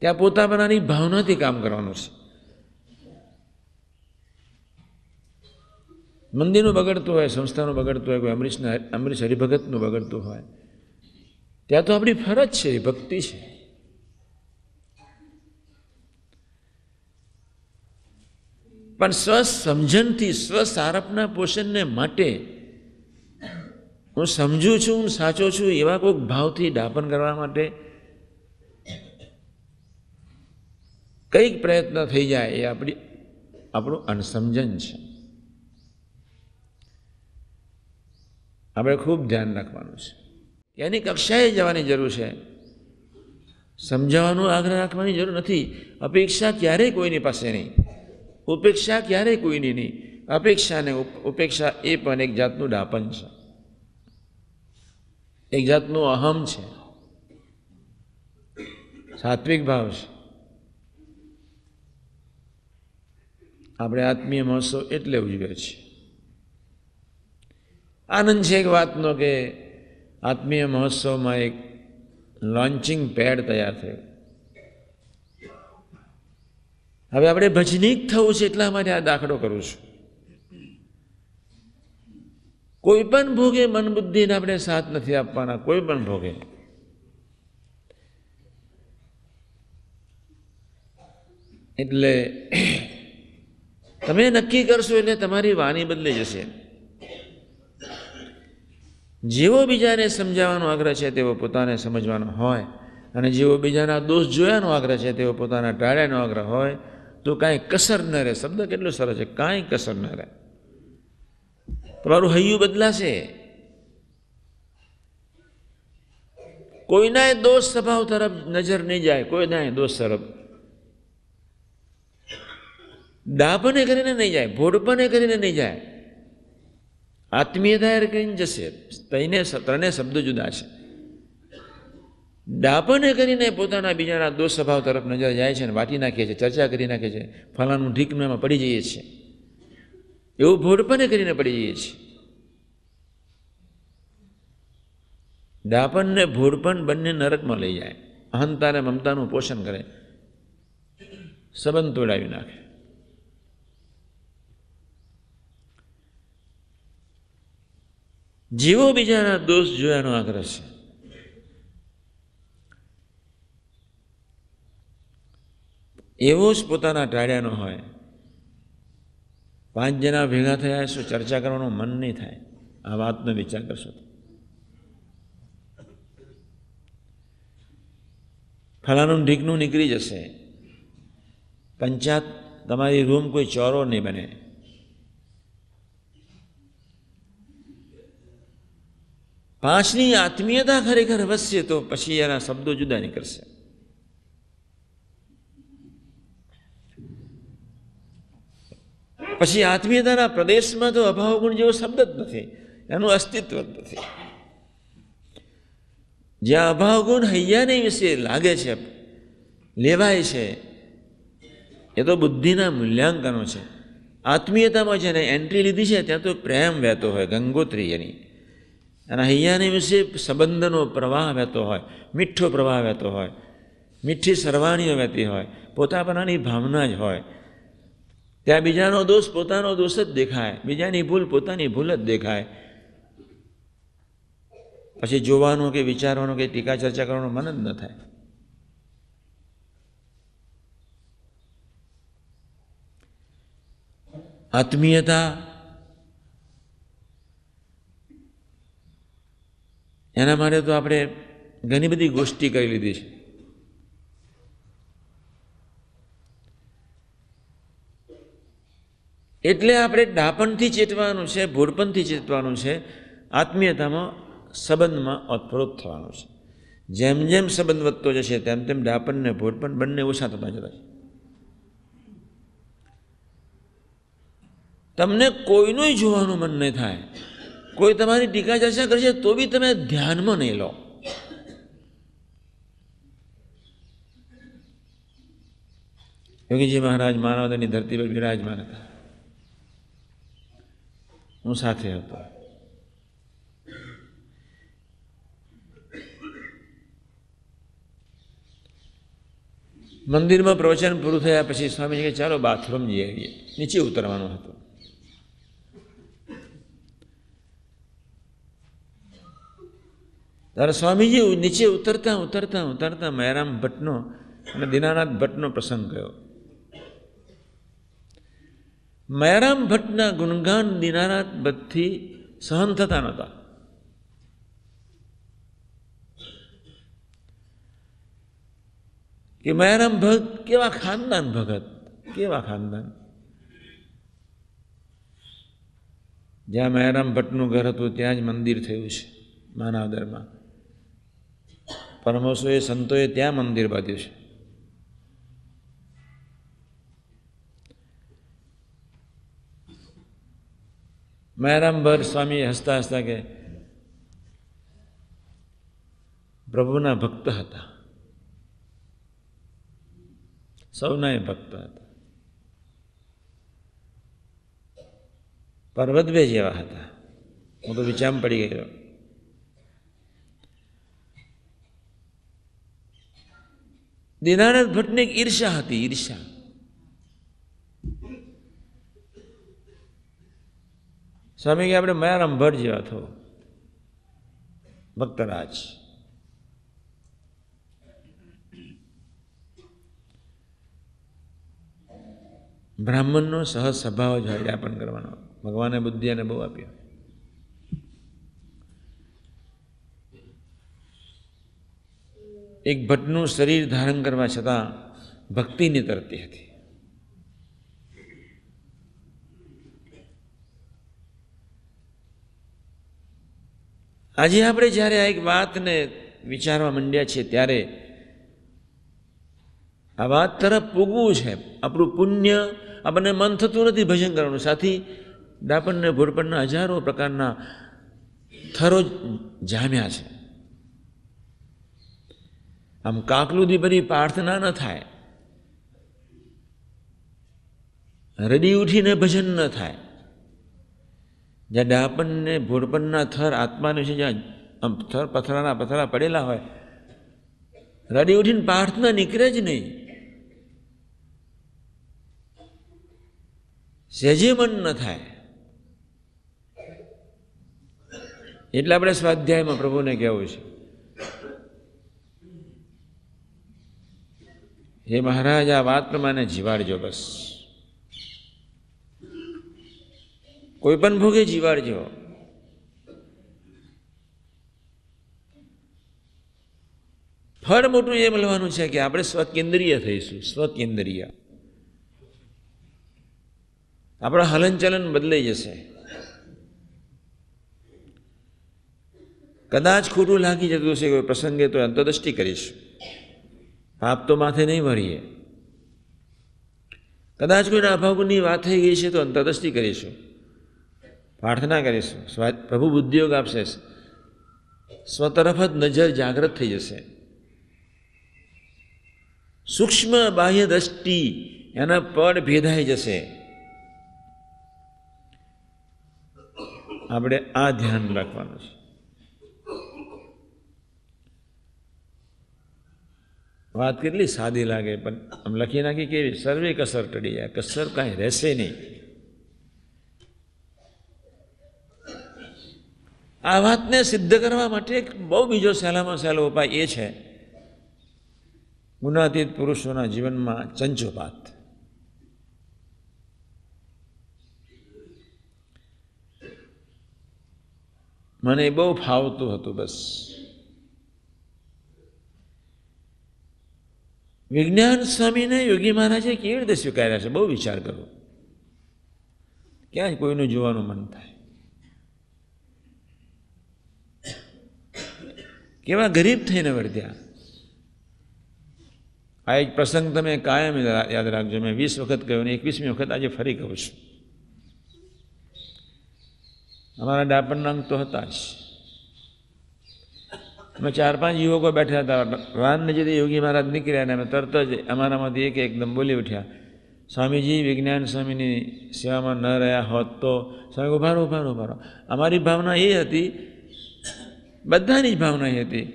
ત્યાં પોતાપણાની ભાવનાથી કામ કરવાનું છે મંદિરનું બગડતું હોય સંસ્થાનું બગડતું હોય કોઈ અમરીશના અમરીશ હરિભગતનું બગડતું હોય ત્યાં તો આપણી ફરજ છે ભક્તિ છે પણ સ્વસમજણથી સ્વસારપના પોષણને માટે હું સમજું છું હું સાચો છું એવા કોઈક ભાવથી ડાપન કરવા માટે કંઈક પ્રયત્ન થઈ જાય એ આપણી આપણું અનસમજન છે આપણે ખૂબ ધ્યાન રાખવાનું છે એની કક્ષાએ જવાની જરૂર છે સમજાવવાનો આગ્રહ રાખવાની જરૂર નથી અપેક્ષા ક્યારેય કોઈની પાસે નહીં ઉપેક્ષા ક્યારેય કોઈની નહીં અપેક્ષાને ઉપેક્ષા એ પણ એક જાતનું ડાપન છે એક જાતનું અહમ છે સાત્વિક ભાવ છે આપણે આત્મીય મહોત્સવ એટલે ઉજવીએ છીએ આનંદ છે એક વાતનો કે આત્મીય મહોત્સવમાં એક લોન્ચિંગ પેડ તૈયાર થયું હવે આપણે ભજનીક થવું છે એટલા માટે આ દાખલો કરું છું કોઈ પણ ભોગે મન બુદ્ધિને આપણે સાથ નથી આપવાના કોઈ પણ ભોગે એટલે તમે નક્કી કરશો એટલે તમારી વાણી બદલી જશે જેવો બીજાને સમજાવવાનો આગ્રહ છે તેવો પોતાને સમજવાનો હોય અને જેવો બીજાના દોષ જોયાનો આગ્રહ છે તેવો પોતાના ટાળ્યાનો આગ્રહ હોય તો કાંઈ કસર ન રહે શબ્દ કેટલો સરસ છે કાંઈ કસર ન રહે તમારું હૈયું બદલાશે કોઈનાય દોષ સ્વભાવ તરફ નજર નહીં જાય કોઈનાય દોષ તરફ દાભને કરીને નહીં જાય ભોડપણે કરીને નહીં જાય આત્મીયતા એ કરીને જશે તઈને ત્રણેય શબ્દો જુદા છે દાપણે કરીને પોતાના બીજાના દોષ સ્વભાવ તરફ નજર જાય છે અને વાટી નાખીએ છીએ ચર્ચા કરી નાખે છે ફલાનું ઢીકનું એમાં પડી જઈએ છીએ એવું ભોડપને કરીને પડી જઈએ છીએ ડાપણ ને ભોડપણ બંને નરકમાં લઈ જાય અહંતા અને મમતાનું પોષણ કરે સંબંધ તોડાવી નાખે જીવો બીજાના દોષ જોયાનો આગ્રહ છે એવો જ પોતાના ટાળ્યાનો હોય પાંચ જણા ભેગા થયા શું ચર્ચા કરવાનું મન નહીં થાય આ વાતનો વિચાર કરશો ફલાનું ઢીકનું નીકળી જશે પંચાયત તમારી રૂમ કોઈ ચોરો નહીં બને પાંચની આત્મીયતા ખરેખર વસશે તો પછી એના શબ્દો જુદા નીકળશે પછી આત્મીયતાના પ્રદેશમાં તો અભાવ ગુણ જેવો શબ્દ જ નથી એનું અસ્તિત્વ જ નથી જ્યાં અભાવ ગુણ હૈયાને વિશે લાગે છે લેવાય છે એ તો બુદ્ધિના મૂલ્યાંકનો છે આત્મીયતામાં જેને એન્ટ્રી લીધી છે ત્યાં તો પ્રેમ વહેતો હોય ગંગોત્રી એની અને અહીંયાની વિશે સંબંધનો પ્રવાહ વહેતો હોય મીઠો પ્રવાહ વહેતો હોય મીઠી સરવાણીઓ વહેતી હોય પોતાપણાની ભાવના જ હોય ત્યાં બીજાનો દોષ પોતાનો દોષ જ દેખાય બીજાની ભૂલ પોતાની ભૂલ જ દેખાય પછી જોવાનું કે વિચારવાનું કે ટીકા ચર્ચા કરવાનું મન જ ન થાય આત્મીયતા એના માટે તો આપણે ઘણી બધી ગોષ્ઠી કરી લીધી છે એટલે આપણે ડાપણથી ચેતવાનું છે ભોળપણથી ચેતવાનું છે આત્મીયતામાં સંબંધમાં ઓતપ્રોત થવાનું છે જેમ જેમ સંબંધ વધતો જશે તેમ તેમ ડાપણ ને ભોળપણ બંને ઓછા થતા જતા છે તમને કોઈનું જોવાનું મન નહીં થાય કોઈ તમારી ટીકા ચર્ચા કરશે તો બી તમે ધ્યાનમાં નહીં લો યોગીજી મહારાજ માનવતાની ધરતી પર બિરાજમાન હતા હું સાથે હતો મંદિરમાં પ્રવચન પૂરું થયા પછી સ્વામીજી કે ચાલો બાથરૂમ જઈ આવીએ નીચે ઉતરવાનું હતું ત્યારે સ્વામીજી નીચે ઉતરતા ઉતરતા ઉતરતા મહેરામ ભટ્ટનો અને દિનાનાથ ભટ્ટનો પ્રસંગ ગયો મહેરામ ભટ્ટના ગુણગાન દિનાનાથ ભટ્ટથી સહન થતા નહોતા કે મહેરામ ભગત કેવા ખાનદાન ભગત કેવા ખાનદાન જ્યાં મહેરામ ભટ્ટનું ઘર હતું ત્યાં જ મંદિર થયું છે માનાવદરમાં એ સંતોએ ત્યાં મંદિર બાંધ્યું છે મહેરામભર સ્વામી હસતા હસતા કે પ્રભુના ભક્ત હતા સૌના ભક્ત હતા પર્વત પર્વતભાઈ જેવા હતા હું તો વિચામ પડી ગયો દિનાનાથ ભટ્ટને એક ઈર્ષા હતી ઈર્ષા સ્વામી કે આપણે મયારામ ભટ્ટ જેવા થો ભક્તરાજ બ્રાહ્મણનો સહજ સ્વભાવ જ હોય યાપન કરવાનો ભગવાને બુદ્ધિ અને બહુ આપ્યો એક ભટ્ટનું શરીર ધારણ કરવા છતાં ભક્તિને તરતી હતી આજે આપણે જ્યારે આ એક વાતને વિચારવા માંડ્યા છીએ ત્યારે આ વાત તરફ પૂગવું છે આપણું પુણ્ય આપણને મન થતું નથી ભજન કરવાનું સાથી દાપણને ભોરપણના હજારો પ્રકારના થરો જામ્યા છે આમ કાકલુદી બની પ્રાર્થના ન થાય રડી ઉઠીને ભજન ન થાય જ્યાં ડાપણને ભોળપણના થર આત્માનું છે જ્યાં આમ થર પથરાના પથરા પડેલા હોય રડી ઉઠીને પ્રાર્થના નીકળે જ નહીં સહેજે મન ન થાય એટલે આપણે સ્વાધ્યાયમાં પ્રભુને કહેવું છે હે મહારાજ આ વાત પ્રમાણે જીવાડજો બસ કોઈ પણ ભોગે જીવાડજો ફળ મોટું એ મળવાનું છે કે આપણે સ્વકેન્દ્રીય થઈશું સ્વકેન્દ્રીય આપણા હલનચલન બદલાઈ જશે કદાચ ખોટું લાગી જતું હશે કોઈ પ્રસંગે તો અંતરદ્રષ્ટિ કરીશું પાપ તો માથે નહીં ભરીએ કદાચ કોઈના અભાવની વાત થઈ ગઈ છે તો અંતરદષ્ટિ કરીશું પ્રાર્થના કરીશું સ્વા પ્રભુ બુદ્ધિયોગ આપશે સ્વતરફ જ નજર જાગૃત થઈ જશે સૂક્ષ્મ બાહ્ય દ્રષ્ટિ એના પડ ભેદાઈ જશે આપણે આ ધ્યાન રાખવાનું છે વાત કેટલી સાદી લાગે પણ આમ લખી નાખી કેવી સર્વે કસર ટળી જાય કસર કાંઈ રહેશે નહીં આ વાતને સિદ્ધ કરવા માટે એક બહુ બીજો સહેલામાં સહેલો ઉપાય એ છે ગુનાતીત પુરુષોના જીવનમાં ચંચોપાત મને બહુ ફાવતું હતું બસ વિજ્ઞાન સ્વામીને યોગી મહારાજે કેવી રીતે સ્વીકાર્યા છે બહુ વિચાર કરો ક્યાંય કોઈનું જોવાનું મન થાય કેવા ગરીબ થઈને વર્ત્યા આ એક પ્રસંગ તમે કાયમ યાદ રાખજો મેં વીસ વખત કહ્યું ને એકવીસમી વખત આજે ફરી કહું છું અમારા ડાપણના અંક તો હતા જ અમે ચાર પાંચ યુવકો બેઠા હતા વાન નજીક યોગી મહારાજ નીકળ્યા ને અમે તરત જ અમારામાંથી એક એકદમ બોલી ઉઠ્યા સ્વામીજી વિજ્ઞાન સ્વામીની સેવામાં ન રહ્યા હોત તો સ્વામી ઉભા રહો ઉભા રહો અમારી ભાવના એ હતી બધાની જ ભાવના એ હતી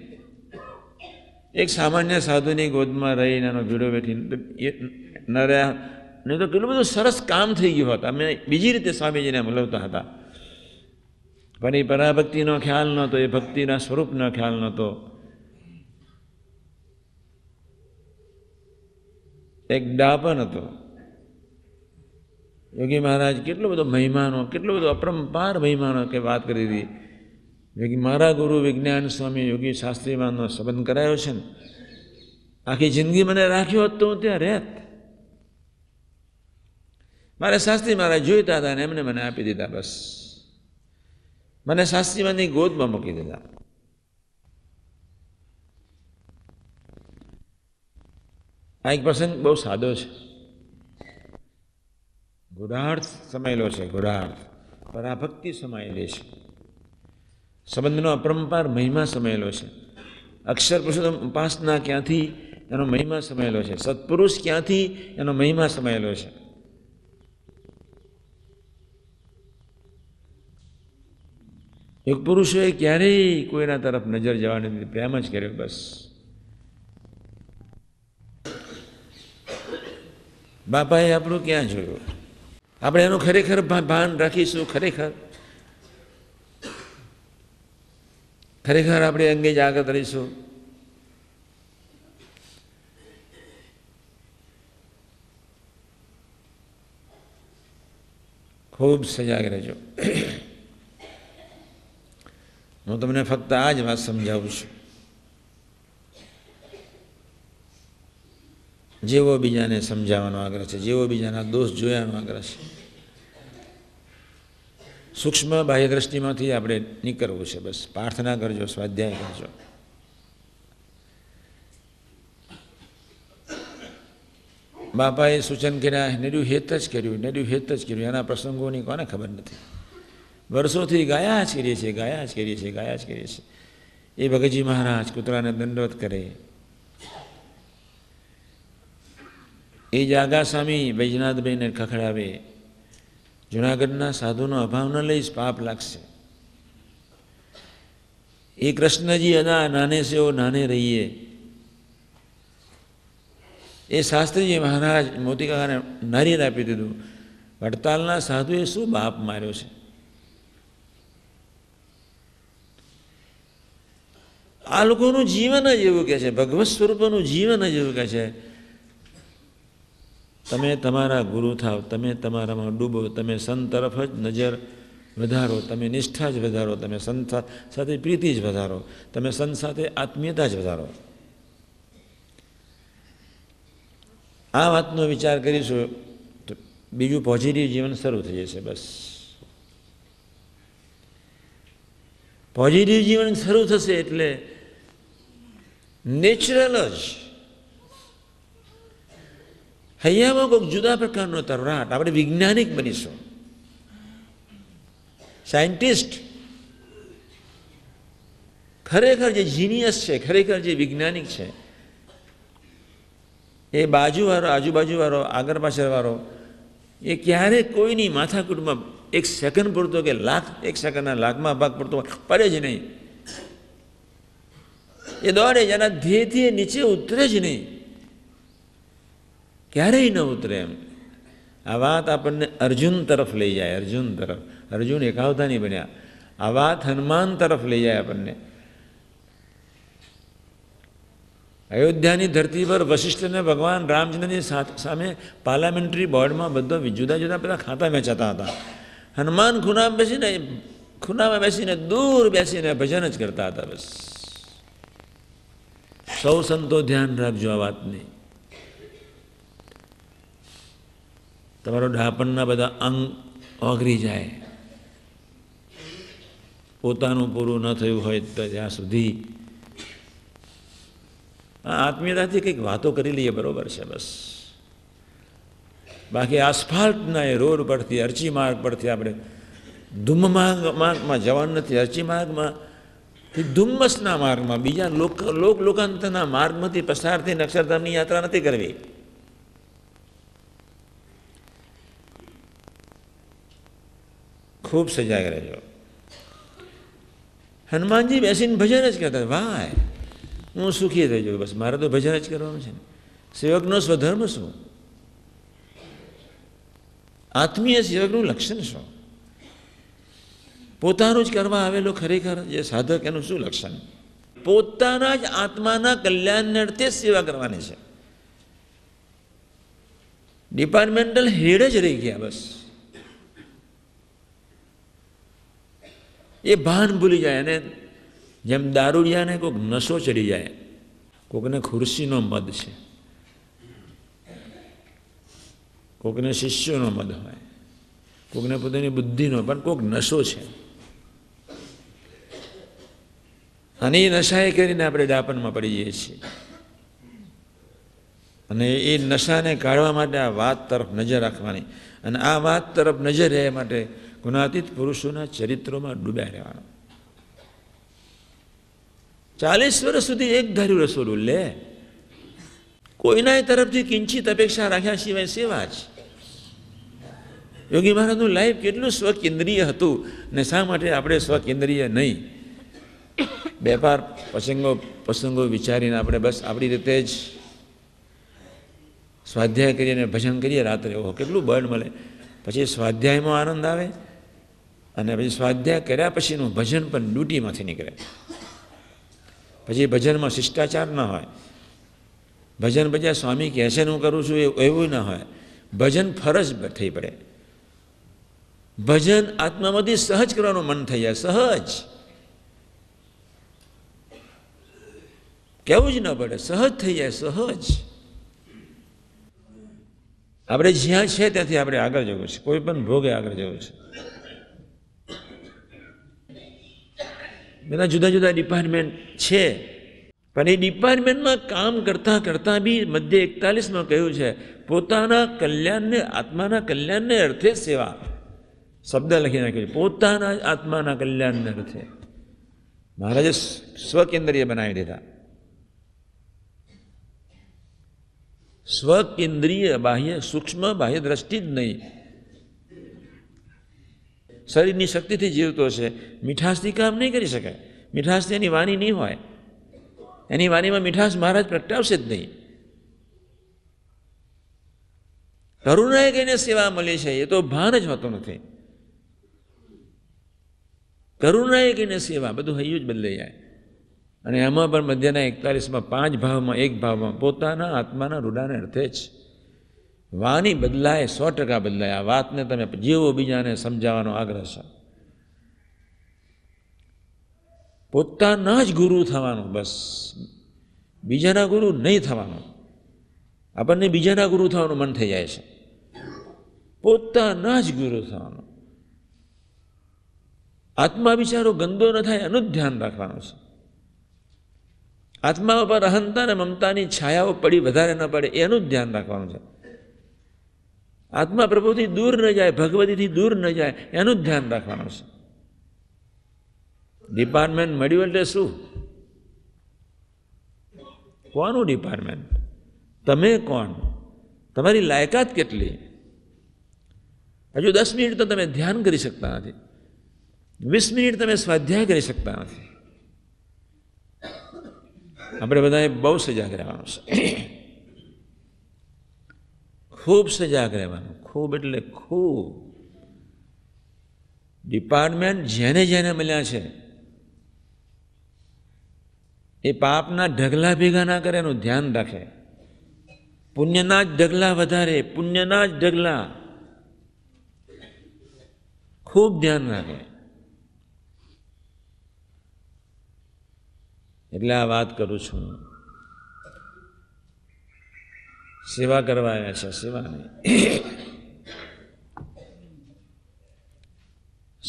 એક સામાન્ય સાધુની ગોદમાં રહીને એનો ભીડો બેઠી ન રહ્યા નહીં તો કેટલું બધું સરસ કામ થઈ ગયું હતું અમે બીજી રીતે સ્વામીજીને મળવતા હતા પણ એ પરાભક્તિનો ખ્યાલ નહોતો એ ભક્તિના સ્વરૂપનો ખ્યાલ નહોતો એક ડાપન હતો યોગી મહારાજ કેટલો બધો મહિમાનો કેટલો બધો અપરંપાર મહિમાનો કે વાત કરી હતી યોગી મારા ગુરુ વિજ્ઞાન સ્વામી યોગી શાસ્ત્રીમાંનો સંબંધ કરાયો છે ને આખી જિંદગી મને રાખ્યો હતો તો હું ત્યાં રહેત મારે શાસ્ત્રી મહારાજ જોઈતા હતા ને એમને મને આપી દીધા બસ મને શાસ્ત્રીમાંની ગોદમાં મૂકી દીધા આ એક પ્રસંગ બહુ સાદો છે ગુઢાર્થ સમાયેલો છે ગુઢાર્થ પરાભક્તિ સમાયેલી છે સંબંધનો અપરંપાર મહિમા સમાયેલો છે અક્ષર પુરુષોત્તમ ઉપાસના ક્યાંથી એનો મહિમા સમાયેલો છે સત્પુરુષ ક્યાંથી એનો મહિમા સમાયેલો છે એક પુરુષે ક્યારેય કોઈના તરફ નજર જવા નથી પ્રેમ જ કર્યો બસ બાપાએ આપણું ક્યાં જોયું આપણે એનું ખરેખર ભાન રાખીશું ખરેખર ખરેખર આપણે અંગે જાગૃત રહીશું ખૂબ સજાગ રહેજો હું તમને ફક્ત આ જ વાત સમજાવું છું જેવો બીજાને સમજાવવાનો આગ્રહ છે જેવો બીજાના દોષ જોયાનો આગ્રહ છે સૂક્ષ્મ બાહ્ય દ્રષ્ટિમાંથી આપણે નીકળવું છે બસ પ્રાર્થના કરજો સ્વાધ્યાય કરજો બાપાએ સૂચન કર્યા નડ્યું હેત જ કર્યું નડ્યું હેત જ કર્યું એના પ્રસંગોની કોને ખબર નથી વર્ષોથી ગાયા જ કરીએ છીએ ગાયા જ કરીએ છીએ ગાયા જ કરીએ છીએ એ ભગતજી મહારાજ કૂતરાને દંડવત કરે એ જાગા સ્વામી વૈજનાથભાઈને ખખડાવે જુનાગઢના સાધુનો અભાવ ન લઈશ પાપ લાગશે એ કૃષ્ણજી અદા નાને સેવો નાને રહીએ એ શાસ્ત્રીજી મહારાજ મોતીકાકાને નારિયેલ આપી દીધું વડતાલના સાધુએ શું બાપ માર્યો છે આ લોકોનું જીવન જ એવું કહે છે ભગવત સ્વરૂપોનું જીવન જ એવું કહે છે તમે તમારા ગુરુ થાવ તમે તમારામાં ડૂબો તમે સંત તરફ જ નજર વધારો તમે નિષ્ઠા જ વધારો તમે સંત સાથે પ્રીતિ જ વધારો તમે સંત સાથે આત્મીયતા જ વધારો આ વાતનો વિચાર કરીશું તો બીજું પોઝિટિવ જીવન શરૂ થઈ જશે બસ પોઝિટિવ જીવન શરૂ થશે એટલે નેચરલ જ હૈયામાં કોઈક જુદા પ્રકારનો તરરાટ આપણે વૈજ્ઞાનિક બનીશું સાયન્ટિસ્ટ ખરેખર જે જીનિયસ છે ખરેખર જે વૈજ્ઞાનિક છે એ બાજુવાળો આજુબાજુવાળો આગળ પાછળવાળો એ ક્યારે કોઈની માથાકૂટમાં એક સેકન્ડ પૂરતો કે લાખ એક સેકન્ડના લાખમાં ભાગ પૂરતો પડે જ નહીં ये दौड़े जरा धीरे धीरे नीचे उतरे जी नहीं क्या रही ना उतरे हम आवात अपन ने अर्जुन तरफ ले जाए अर्जुन तरफ अर्जुन एक अवधा नहीं बनया आवात हनुमान तरफ ले जाए अपन ने अयोध्या धरती पर वशिष्ठ ने भगवान रामचंद्री सामने पार्लियामेंट्री बोर्ड में बदो जुदा जुदा बता खाता वेचाता था हनुमान खूना में बैसी ने खूना में बैसी ने दूर बैसी ने भजन ज करता था बस સૌ સંતો ધ્યાન રાખજો આ વાતની તમારો ડાપણના બધા અંગ ઓગરી જાય પોતાનું પૂરું ન થયું હોય તો જ્યાં સુધી આત્મીયતાથી કંઈક વાતો કરી લઈએ બરાબર છે બસ બાકી આસફાલ્ટના એ રોડ પરથી અરચી માર્ગ પરથી આપણે ધૂમ માર્ગ માર્ગમાં જવાનું નથી અરચી માર્ગમાં ધુમ્મસના માર્ગમાં બીજા લોક લોક લોકાંતના માર્ગમાંથી પસાર થઈને અક્ષરધામની યાત્રા નથી કરવી ખૂબ સજાગ રહેજો હનુમાનજી બેસીને ભજન જ કરતા વાય હું સુખી થઈ જાઉં બસ મારે તો ભજન જ કરવાનું છે ને સેવકનો સ્વધર્મ શું આત્મીય સેવકનું લક્ષણ શું પોતાનું જ કરવા આવેલો ખરેખર જે સાધક એનું શું લક્ષણ પોતાના જ આત્માના કલ્યાણને અર્થે સેવા કરવાની છે ડિપાર્ટમેન્ટલ હેડ જ રહી ગયા બસ એ ભાન ભૂલી જાય અને જેમ ને કોઈક નશો ચડી જાય કોકને ખુરશીનો મદ છે કોકને શિષ્યોનો મદ હોય કોકને પોતાની બુદ્ધિનો પણ કોઈક નશો છે અને એ નશાએ કરીને આપણે ડાપણમાં પડી જઈએ છીએ અને એ નશાને કાઢવા માટે આ વાત તરફ નજર રાખવાની અને આ વાત તરફ નજર રહે માટે ગુણાતીત પુરુષોના ચરિત્રોમાં ડૂબ્યા રહેવાનું ચાલીસ વર્ષ સુધી એક ધાર્યું રસોડું લે કોઈના તરફથી કિંચિત અપેક્ષા રાખ્યા સિવાય સેવા જ યોગી મહારાજનું લાઈફ કેટલું સ્વકેન્દ્રીય હતું ને શા માટે આપણે સ્વકેન્દ્રીય નહીં વેપાર પ્રસંગો પ્રસંગો વિચારીને આપણે બસ આપણી રીતે જ સ્વાધ્યાય કરીને ભજન કરીએ રાત્રે ઓહો કેટલું બળ મળે પછી સ્વાધ્યાયમાં આનંદ આવે અને પછી સ્વાધ્યાય કર્યા પછીનું ભજન પણ ડ્યુટીમાંથી નીકળે પછી ભજનમાં શિષ્ટાચાર ન હોય ભજન પછી સ્વામી કહે છે હું કરું છું એવું ન હોય ભજન ફરજ થઈ પડે ભજન આત્મામાંથી સહજ કરવાનું મન થઈ જાય સહજ કેવું જ ન પડે સહજ થઈ જાય સહજ આપણે જ્યાં છે ત્યાંથી આપણે આગળ જવું છે કોઈ પણ ભોગે આગળ જવું છે બધા જુદા જુદા ડિપાર્ટમેન્ટ છે પણ એ ડિપાર્ટમેન્ટમાં કામ કરતાં કરતાં બી મધ્ય એકતાલીસમાં કહ્યું છે પોતાના કલ્યાણને આત્માના કલ્યાણને અર્થે સેવા શબ્દ લખી નાખ્યો છે પોતાના આત્માના કલ્યાણને અર્થે મહારાજે સ્વકેન્દ્રીય બનાવી દીધા સ્વકેન્દ્રીય બાહ્ય સૂક્ષ્મ બાહ્ય દ્રષ્ટિ જ નહીં શરીરની શક્તિથી જીવતો છે મીઠાશથી કામ નહીં કરી શકાય મીઠાશથી એની વાણી નહીં હોય એની વાણીમાં મીઠાશ મહારાજ પ્રગટાવશે જ નહીં કરુણાએ કહીને સેવા મળી છે એ તો ભાન જ હોતો નથી કરુણાએ કહીને સેવા બધું હૈયું જ બદલાઈ જાય અને એમાં પણ મધ્યના એકતાલીસમાં પાંચ ભાવમાં એક ભાવમાં પોતાના આત્માના રૂડાને અર્થે જ વાની બદલાય સો ટકા બદલાય આ વાતને તમે જેવો બીજાને સમજાવવાનો આગ્રહ છે પોતાના જ ગુરુ થવાનું બસ બીજાના ગુરુ નહીં થવાનું આપણને બીજાના ગુરુ થવાનું મન થઈ જાય છે પોતાના જ ગુરુ થવાનું આત્મા વિચારો ગંદો ન થાય એનું જ ધ્યાન રાખવાનું છે આત્મા ઉપર અહંતા અને મમતાની છાયાઓ પડી વધારે ન પડે એનું જ ધ્યાન રાખવાનું છે આત્મા પ્રભુથી દૂર ન જાય ભગવતીથી દૂર ન જાય એનું જ ધ્યાન રાખવાનું છે ડિપાર્ટમેન્ટ મળ્યું એટલે શું કોનું ડિપાર્ટમેન્ટ તમે કોણ તમારી લાયકાત કેટલી હજુ દસ મિનિટ તો તમે ધ્યાન કરી શકતા નથી વીસ મિનિટ તમે સ્વાધ્યાય કરી શકતા નથી આપણે બધાએ બહુ સજાગ રહેવાનું છે ખૂબ સજાગ રહેવાનું ખૂબ એટલે ખૂબ ડિપાર્ટમેન્ટ જેને જેને મળ્યા છે એ પાપના ઢગલા ભેગા ના કરે એનું ધ્યાન રાખે પુણ્યના જ ઢગલા વધારે પુણ્યના જ ઢગલા ખૂબ ધ્યાન રાખે એટલે આ વાત કરું છું સેવા કરવા આવ્યા છે સેવાની નહીં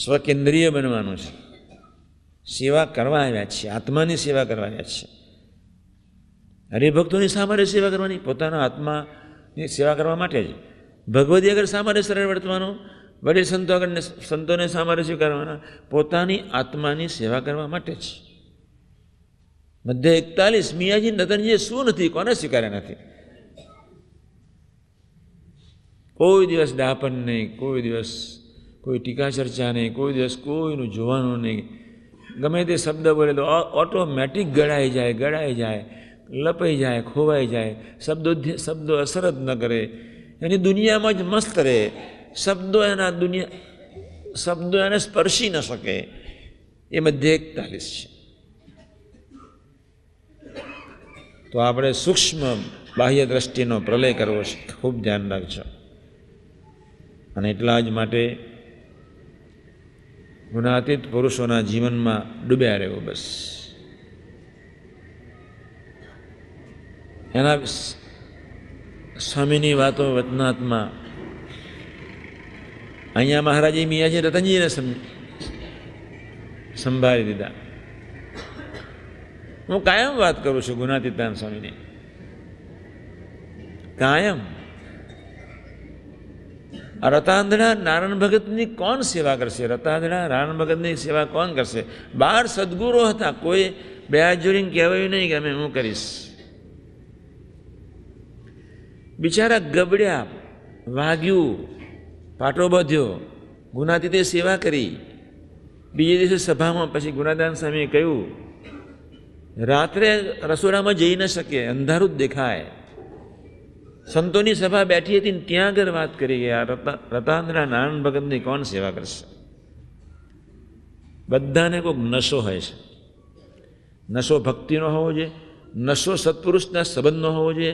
સ્વકેન્દ્રીય બનવાનું છે સેવા કરવા આવ્યા છે આત્માની સેવા કરવા આવ્યા છે હરિભક્તોની સામારે સેવા કરવાની પોતાના આત્માની સેવા કરવા માટે જ ભગવતી આગળ સામારે સરળ વર્તવાનું વડીલ સંતો આગળ સંતોને સામારે સ્વીકારવાના પોતાની આત્માની સેવા કરવા માટે જ મધ્ય એકતાલીસ મિયાજી નદનજીએ શું નથી કોને સ્વીકાર્યા નથી કોઈ દિવસ દાપન નહીં કોઈ દિવસ કોઈ ટીકા ચર્ચા નહીં કોઈ દિવસ કોઈનું જોવાનું નહીં ગમે તે શબ્દ બોલે તો ઓટોમેટિક ગળાઈ જાય ગળાઈ જાય લપાઈ જાય ખોવાઈ જાય શબ્દો શબ્દો અસર જ ન કરે એની દુનિયામાં જ મસ્ત રહે શબ્દો એના દુનિયા શબ્દો એને સ્પર્શી ન શકે એ મધ્ય એકતાલીસ છે તો આપણે સૂક્ષ્મ બાહ્ય દ્રષ્ટિનો પ્રલય કરવો છે ખૂબ ધ્યાન રાખજો અને એટલા જ માટે ગુણાતીત પુરુષોના જીવનમાં ડૂબ્યા રહેવો બસ એના સ્વામીની વાતો વતનાથમાં અહીંયા મહારાજી મિયાજી રતનજીને સંભાળી દીધા હું કાયમ વાત કરું છું ગુણાતીતાન સ્વામીની કાયમ આ રતાંધળા નારાયણ ભગતની કોણ સેવા કરશે રતાંધળા નારાયણ ભગતની સેવા કોણ કરશે બાર સદગુરો હતા કોઈ બે જોડીને કહેવાયું નહીં કે અમે હું કરીશ બિચારા ગબડ્યા વાગ્યું પાટો બધ્યો ગુનાતીતે સેવા કરી બીજે દિવસે સભામાં પછી ગુનાદાન સ્વામીએ કહ્યું રાત્રે રસોડામાં જઈ ન શકે અંધારું જ દેખાય સંતોની સભા બેઠી હતી ત્યાં આગળ વાત કરી ગયા રતાંદ્રા નારાયણ ભગતની કોણ સેવા કરશે બધાને કોઈક નશો હોય છે નશો ભક્તિનો હોવો જોઈએ નશો સત્પુરુષના સંબંધનો હોવો જોઈએ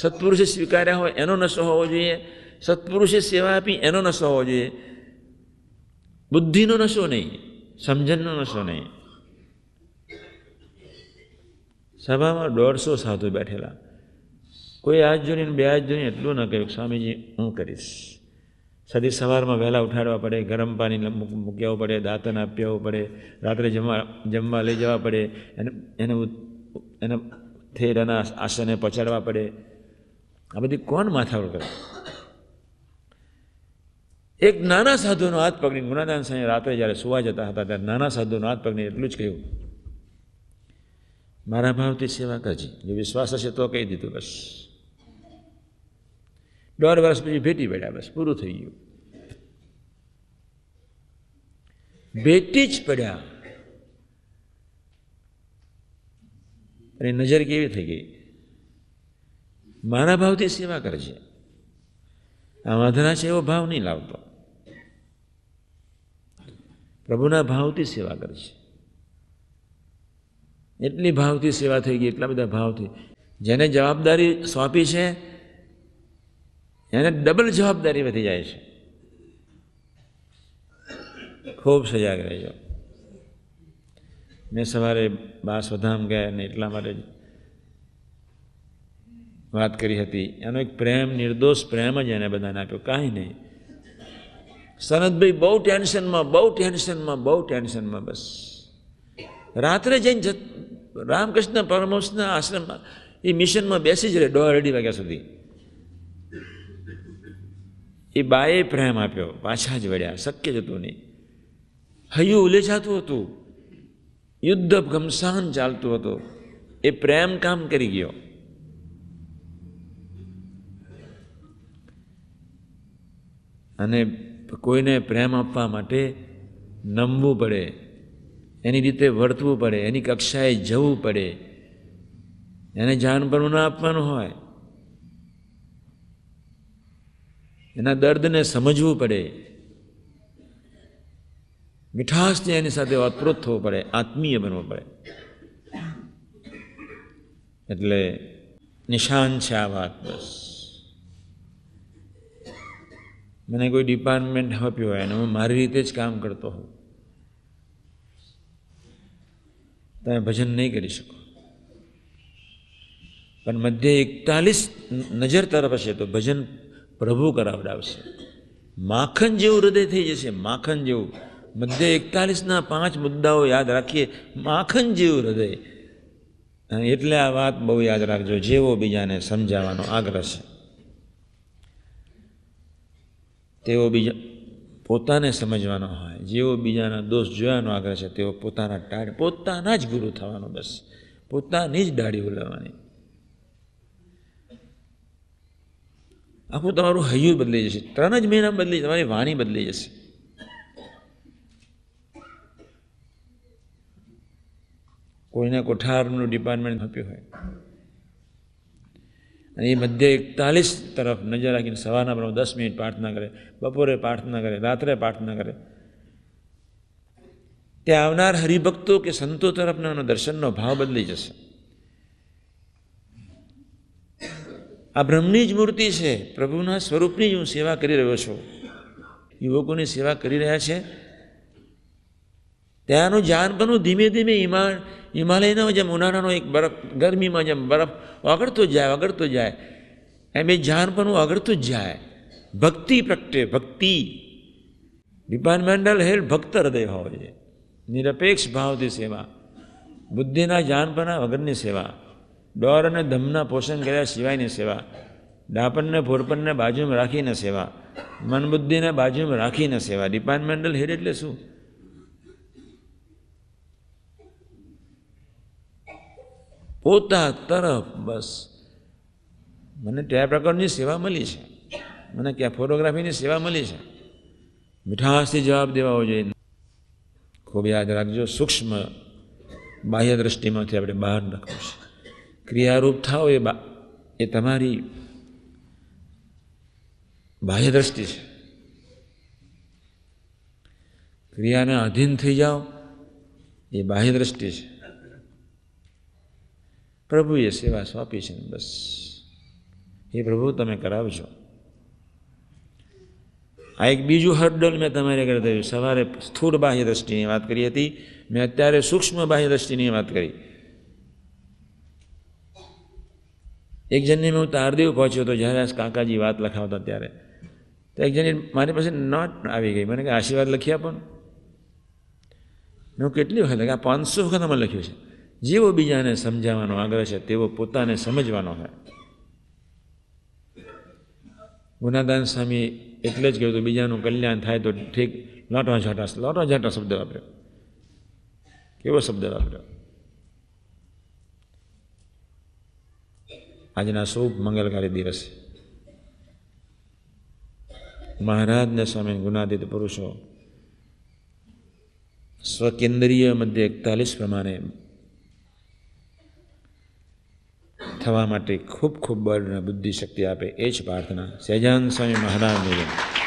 સત્પુરુષે સ્વીકાર્યા હોય એનો નશો હોવો જોઈએ સત્પુરુષે સેવા આપી એનો નશો હોવો જોઈએ બુદ્ધિનો નશો નહીં સમજણનો નશો નહીં સભામાં દોઢસો સાધુ બેઠેલા કોઈ આજ જોઈને બે આજ જોઈને એટલું ન કહ્યું સ્વામીજી હું કરીશ સદી સવારમાં વહેલા ઉઠાડવા પડે ગરમ પાણી મૂક્યાવું પડે દાંતન આપવું પડે રાત્રે જમવા જમવા લઈ જવા પડે એને એને એને થેર એના આસને પચાડવા પડે આ બધી કોણ માથાવડ કરે એક નાના સાધુનો હાથ પકડી ગુનાદાન સાંજે રાત્રે જ્યારે સુવા જતા હતા ત્યારે નાના સાધુનો હાથ પકડીને એટલું જ કહ્યું મારા ભાવથી સેવા કરજે જો વિશ્વાસ હશે તો કહી દીધું બસ દોઢ વર્ષ પછી ભેટી પડ્યા બસ પૂરું થઈ ગયું ભેટી જ પડ્યા અને નજર કેવી થઈ ગઈ મારા ભાવથી સેવા કરજે આ વાંધના છે એવો ભાવ નહીં લાવતો પ્રભુના ભાવથી સેવા કરશે એટલી ભાવથી સેવા થઈ ગઈ એટલા બધા ભાવથી જેને જવાબદારી સોંપી છે એને ડબલ જવાબદારી વધી જાય છે ખૂબ સજાગ રહેજો મેં સવારે બાસવધામ ગયા ને એટલા માટે વાત કરી હતી એનો એક પ્રેમ નિર્દોષ પ્રેમ જ એને બધાને આપ્યો કાંઈ નહીં સનદભાઈ બહુ ટેન્શનમાં બહુ ટેન્શનમાં બહુ ટેન્શનમાં બસ રાત્રે જઈને રામકૃષ્ણ પરમહંસના આશ્રમમાં એ મિશનમાં બેસી જ રહે દોઢ અઢી વાગ્યા સુધી એ બાએ પ્રેમ આપ્યો પાછા જ વળ્યા શક્ય જતું નહીં હૈયું ઉલેજાતું હતું યુદ્ધ ઘમસાન ચાલતું હતું એ પ્રેમ કામ કરી ગયો અને કોઈને પ્રેમ આપવા માટે નમવું પડે એની રીતે વર્તવું પડે એની કક્ષાએ જવું પડે એને જાણપણું ના આપવાનું હોય એના દર્દને સમજવું પડે મીઠાશને એની સાથે ઓતપ્રોત થવું પડે આત્મીય બનવું પડે એટલે નિશાન છે આ વાત બસ મને કોઈ ડિપાર્ટમેન્ટ આપ્યું હોય અને હું મારી રીતે જ કામ કરતો હોઉં તમે ભજન નહીં કરી શકો પણ મધ્ય એકતાલીસ નજર તરફ હશે તો ભજન પ્રભુ કરાવડાવશે માખણ જેવું હૃદય થઈ જશે માખણ જેવું મધ્ય એકતાલીસના પાંચ મુદ્દાઓ યાદ રાખીએ માખણ જેવું હૃદય એટલે આ વાત બહુ યાદ રાખજો જેવો બીજાને સમજાવવાનો આગ્રહ છે તેઓ બીજા પોતાને સમજવાનો હોય જેઓ બીજાના દોષ જોવાનો આગ્રહ છે તેઓ પોતાના ટાળ પોતાના જ ગુરુ થવાનું બસ પોતાની જ દાઢી ઉલાવવાની આખું તમારું હૈયું બદલી જશે ત્રણ જ મહિના બદલી તમારી વાણી બદલી જશે કોઈને કોઠારનું ડિપાર્ટમેન્ટ આપ્યું હોય અને એ મધ્ય એકતાલીસ તરફ નજર રાખીને સવારના પ્રભુ દસ મિનિટ પ્રાર્થના કરે બપોરે પ્રાર્થના કરે રાત્રે પ્રાર્થના કરે તે આવનાર હરિભક્તો કે સંતો તરફના દર્શનનો ભાવ બદલી જશે આ બ્રહ્મની જ મૂર્તિ છે પ્રભુના સ્વરૂપની જ હું સેવા કરી રહ્યો છું યુવકોની સેવા કરી રહ્યા છે ત્યાંનું જાનપનું ધીમે ધીમે હિમા હિમાલયના જેમ ઉનાળાનો એક બરફ ગરમીમાં જેમ બરફ ઓગળતો જાય ઓગળતો જાય એમ એ જાનપનું ઓગળતું જ જાય ભક્તિ પ્રગટે ભક્તિ વિપાન મંડળ હેલ ભક્ત હૃદય હોય છે નિરપેક્ષ ભાવથી સેવા બુદ્ધિના જાનપના વગરની સેવા ડોર અને ધમના પોષણ કર્યા સિવાયની સેવા ડાપણને ફોરપણને બાજુમાં રાખીને સેવા મનબુદ્ધિને બાજુમાં રાખીને સેવા ડિપાર્ટમેન્ટલ હેડ એટલે શું પોતા તરફ બસ મને કયા પ્રકારની સેવા મળી છે મને ક્યાં ફોટોગ્રાફીની સેવા મળી છે મીઠાશથી જવાબ દેવાઓ જોઈએ ખૂબ યાદ રાખજો સૂક્ષ્મ બાહ્ય દ્રષ્ટિમાંથી આપણે બહાર રાખવું છે ક્રિયારૂપ થાવ એ બા એ તમારી બાહ્ય દ્રષ્ટિ છે ક્રિયાને અધીન થઈ જાઓ એ બાહ્ય દ્રષ્ટિ છે પ્રભુએ સેવા સોંપી છે બસ એ પ્રભુ તમે કરાવજો આ એક બીજું હર્ડલ મેં તમારી આગળ થયું સવારે સ્થૂળ બાહ્ય દ્રષ્ટિની વાત કરી હતી મેં અત્યારે સૂક્ષ્મ બાહ્ય દ્રષ્ટિની વાત કરી એક જણને હું તારદેવ પહોંચ્યો હતો જ્યારે આ કાકાજી વાત લખાવતા ત્યારે તો એક જણની મારી પાસે નોટ આવી ગઈ મને કે આશીર્વાદ લખ્યા પણ ને હું કેટલી વખત આ પાંચસો વખત અમે લખ્યું છે જેવો બીજાને સમજાવવાનો આગ્રહ છે તેવો પોતાને સમજવાનો છે ગુનાદાન સ્વામી એટલે જ કહ્યું તો બીજાનું કલ્યાણ થાય તો ઠીક લોટો ઝાટા લોટો ઝાટા શબ્દ વાપર્યો કેવો શબ્દ વાપર્યો આજના શુભ મંગલકારી દિવસ મહારાજને સ્વામી ગુનાદિત પુરુષો સ્વકેન્દ્રીય મધ્ય એકતાલીસ પ્રમાણે થવા માટે ખૂબ ખૂબ બળ અને બુદ્ધિ શક્તિ આપે એ જ પ્રાર્થના સહેજાન સ્વામી મહારાજની